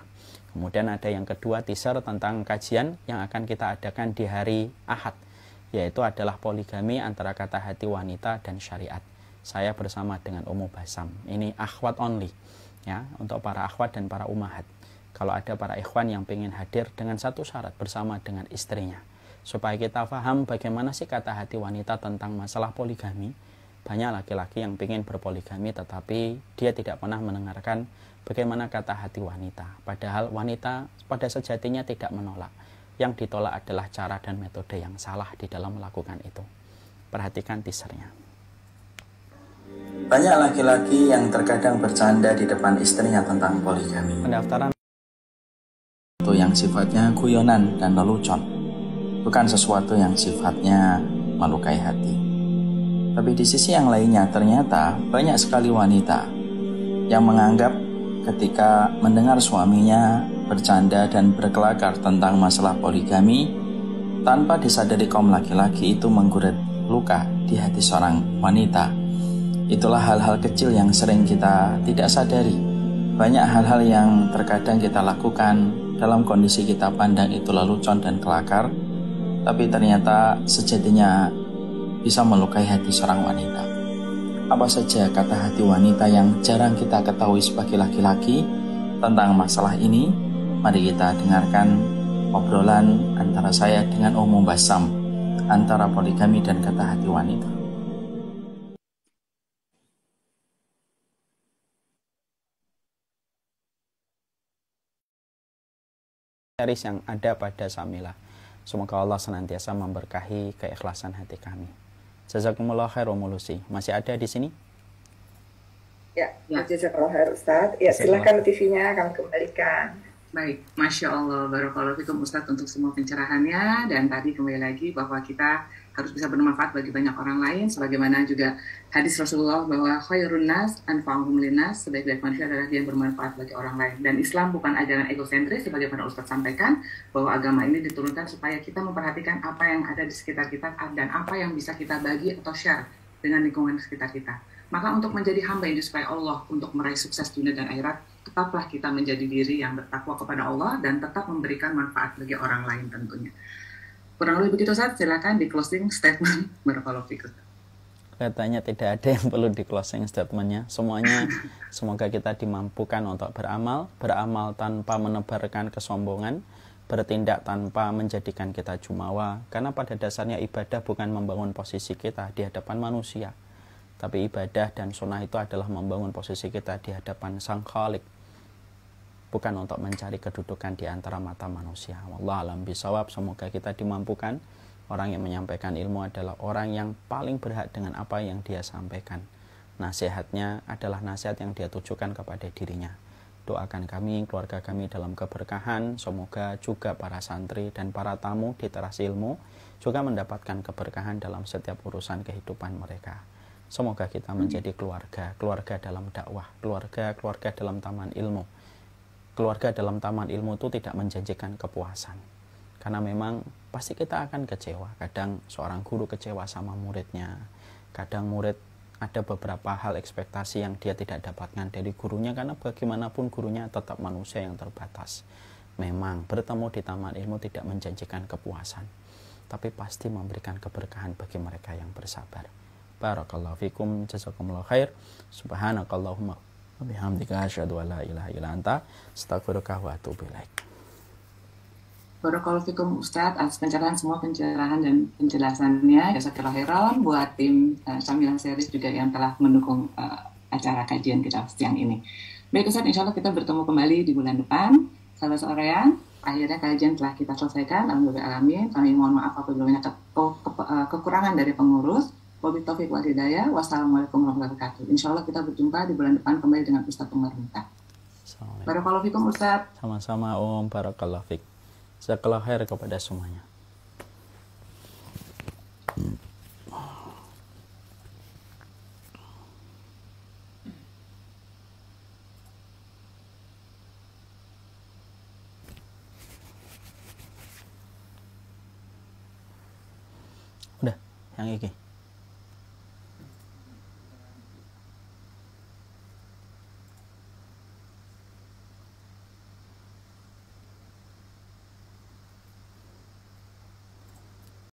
Kemudian ada yang kedua teaser tentang kajian yang akan kita adakan di hari Ahad yaitu adalah poligami antara kata hati wanita dan syariat saya bersama dengan Umu Basam. Ini akhwat only ya untuk para akhwat dan para umahat. Kalau ada para ikhwan yang ingin hadir dengan satu syarat bersama dengan istrinya. Supaya kita paham bagaimana sih kata hati wanita tentang masalah poligami. Banyak laki-laki yang ingin berpoligami tetapi dia tidak pernah mendengarkan bagaimana kata hati wanita. Padahal wanita pada sejatinya tidak menolak. Yang ditolak adalah cara dan metode yang salah di dalam melakukan itu. Perhatikan teasernya. Banyak laki-laki yang terkadang bercanda di depan istrinya tentang poligami. Pendaftaran itu yang sifatnya guyonan dan lelucon, bukan sesuatu yang sifatnya melukai hati. Tapi di sisi yang lainnya ternyata banyak sekali wanita yang menganggap ketika mendengar suaminya bercanda dan berkelakar tentang masalah poligami tanpa disadari kaum laki-laki itu menggurat luka di hati seorang wanita Itulah hal-hal kecil yang sering kita tidak sadari. Banyak hal-hal yang terkadang kita lakukan dalam kondisi kita pandang itu lelucon dan kelakar, tapi ternyata sejatinya bisa melukai hati seorang wanita. Apa saja kata hati wanita yang jarang kita ketahui sebagai laki-laki tentang masalah ini? Mari kita dengarkan obrolan antara saya dengan Om Basam antara poligami dan kata hati wanita. garis yang ada pada Samila. Semoga Allah senantiasa memberkahi keikhlasan hati kami. Jazakumullah khair Romulusi. Masih ada di sini? Ya, ya. jazakumullah khair Ustaz. Ya, silahkan TV-nya kami kembalikan. Baik, Masya Allah, Barakallahu Ustaz untuk semua pencerahannya. Dan tadi kembali lagi bahwa kita harus bisa bermanfaat bagi banyak orang lain sebagaimana juga hadis Rasulullah bahwa khairun nas anfa'uhum linnas sebaik-baik manusia adalah yang bermanfaat bagi orang lain dan Islam bukan ajaran egosentris sebagaimana Ustaz sampaikan bahwa agama ini diturunkan supaya kita memperhatikan apa yang ada di sekitar kita dan apa yang bisa kita bagi atau share dengan lingkungan sekitar kita maka untuk menjadi hamba yang disukai Allah untuk meraih sukses dunia dan akhirat tetaplah kita menjadi diri yang bertakwa kepada Allah dan tetap memberikan manfaat bagi orang lain tentunya Kurang lebih begitu saat silakan di closing statement *laughs* Barakallahu fikum. Katanya tidak ada yang perlu di closing statementnya. Semuanya *laughs* semoga kita dimampukan untuk beramal, beramal tanpa menebarkan kesombongan, bertindak tanpa menjadikan kita jumawa. Karena pada dasarnya ibadah bukan membangun posisi kita di hadapan manusia, tapi ibadah dan sunnah itu adalah membangun posisi kita di hadapan Sang Khalik bukan untuk mencari kedudukan di antara mata manusia. Allah alam bisawab, semoga kita dimampukan. Orang yang menyampaikan ilmu adalah orang yang paling berhak dengan apa yang dia sampaikan. Nasihatnya adalah nasihat yang dia tujukan kepada dirinya. Doakan kami, keluarga kami dalam keberkahan. Semoga juga para santri dan para tamu di teras ilmu juga mendapatkan keberkahan dalam setiap urusan kehidupan mereka. Semoga kita menjadi keluarga, keluarga dalam dakwah, keluarga, keluarga dalam taman ilmu keluarga dalam taman ilmu itu tidak menjanjikan kepuasan. Karena memang pasti kita akan kecewa. Kadang seorang guru kecewa sama muridnya. Kadang murid ada beberapa hal ekspektasi yang dia tidak dapatkan dari gurunya karena bagaimanapun gurunya tetap manusia yang terbatas. Memang bertemu di taman ilmu tidak menjanjikan kepuasan, tapi pasti memberikan keberkahan bagi mereka yang bersabar. Barakallahu fikum, jazakumullahu khair. Subhanakallahumma Bihamdika asyhadu an la ilaha illa anta astaghfiruka wa atubu ilaik. Barakallahu fikum Ustaz atas pencerahan semua pencerahan dan penjelasannya. Ya setelah heran buat tim uh, eh, Samilan Series juga yang telah mendukung uh, acara kajian kita siang ini. Baik Ustaz, insya Allah kita bertemu kembali di bulan depan. Sahabat sorean, akhirnya kajian telah kita selesaikan. Alhamdulillah alamin. Kami mohon maaf apabila banyak ke ke ke eh, kekurangan dari pengurus. Wabil Taufik Wadidaya. Wassalamualaikum warahmatullahi wabarakatuh. Insya Allah kita berjumpa di bulan depan kembali dengan Ustaz Pemerintah. Barakallahu fikum Ustaz. Sama-sama Om Barakallahu fik. Sekolah khair kepada semuanya. Udah, yang ini.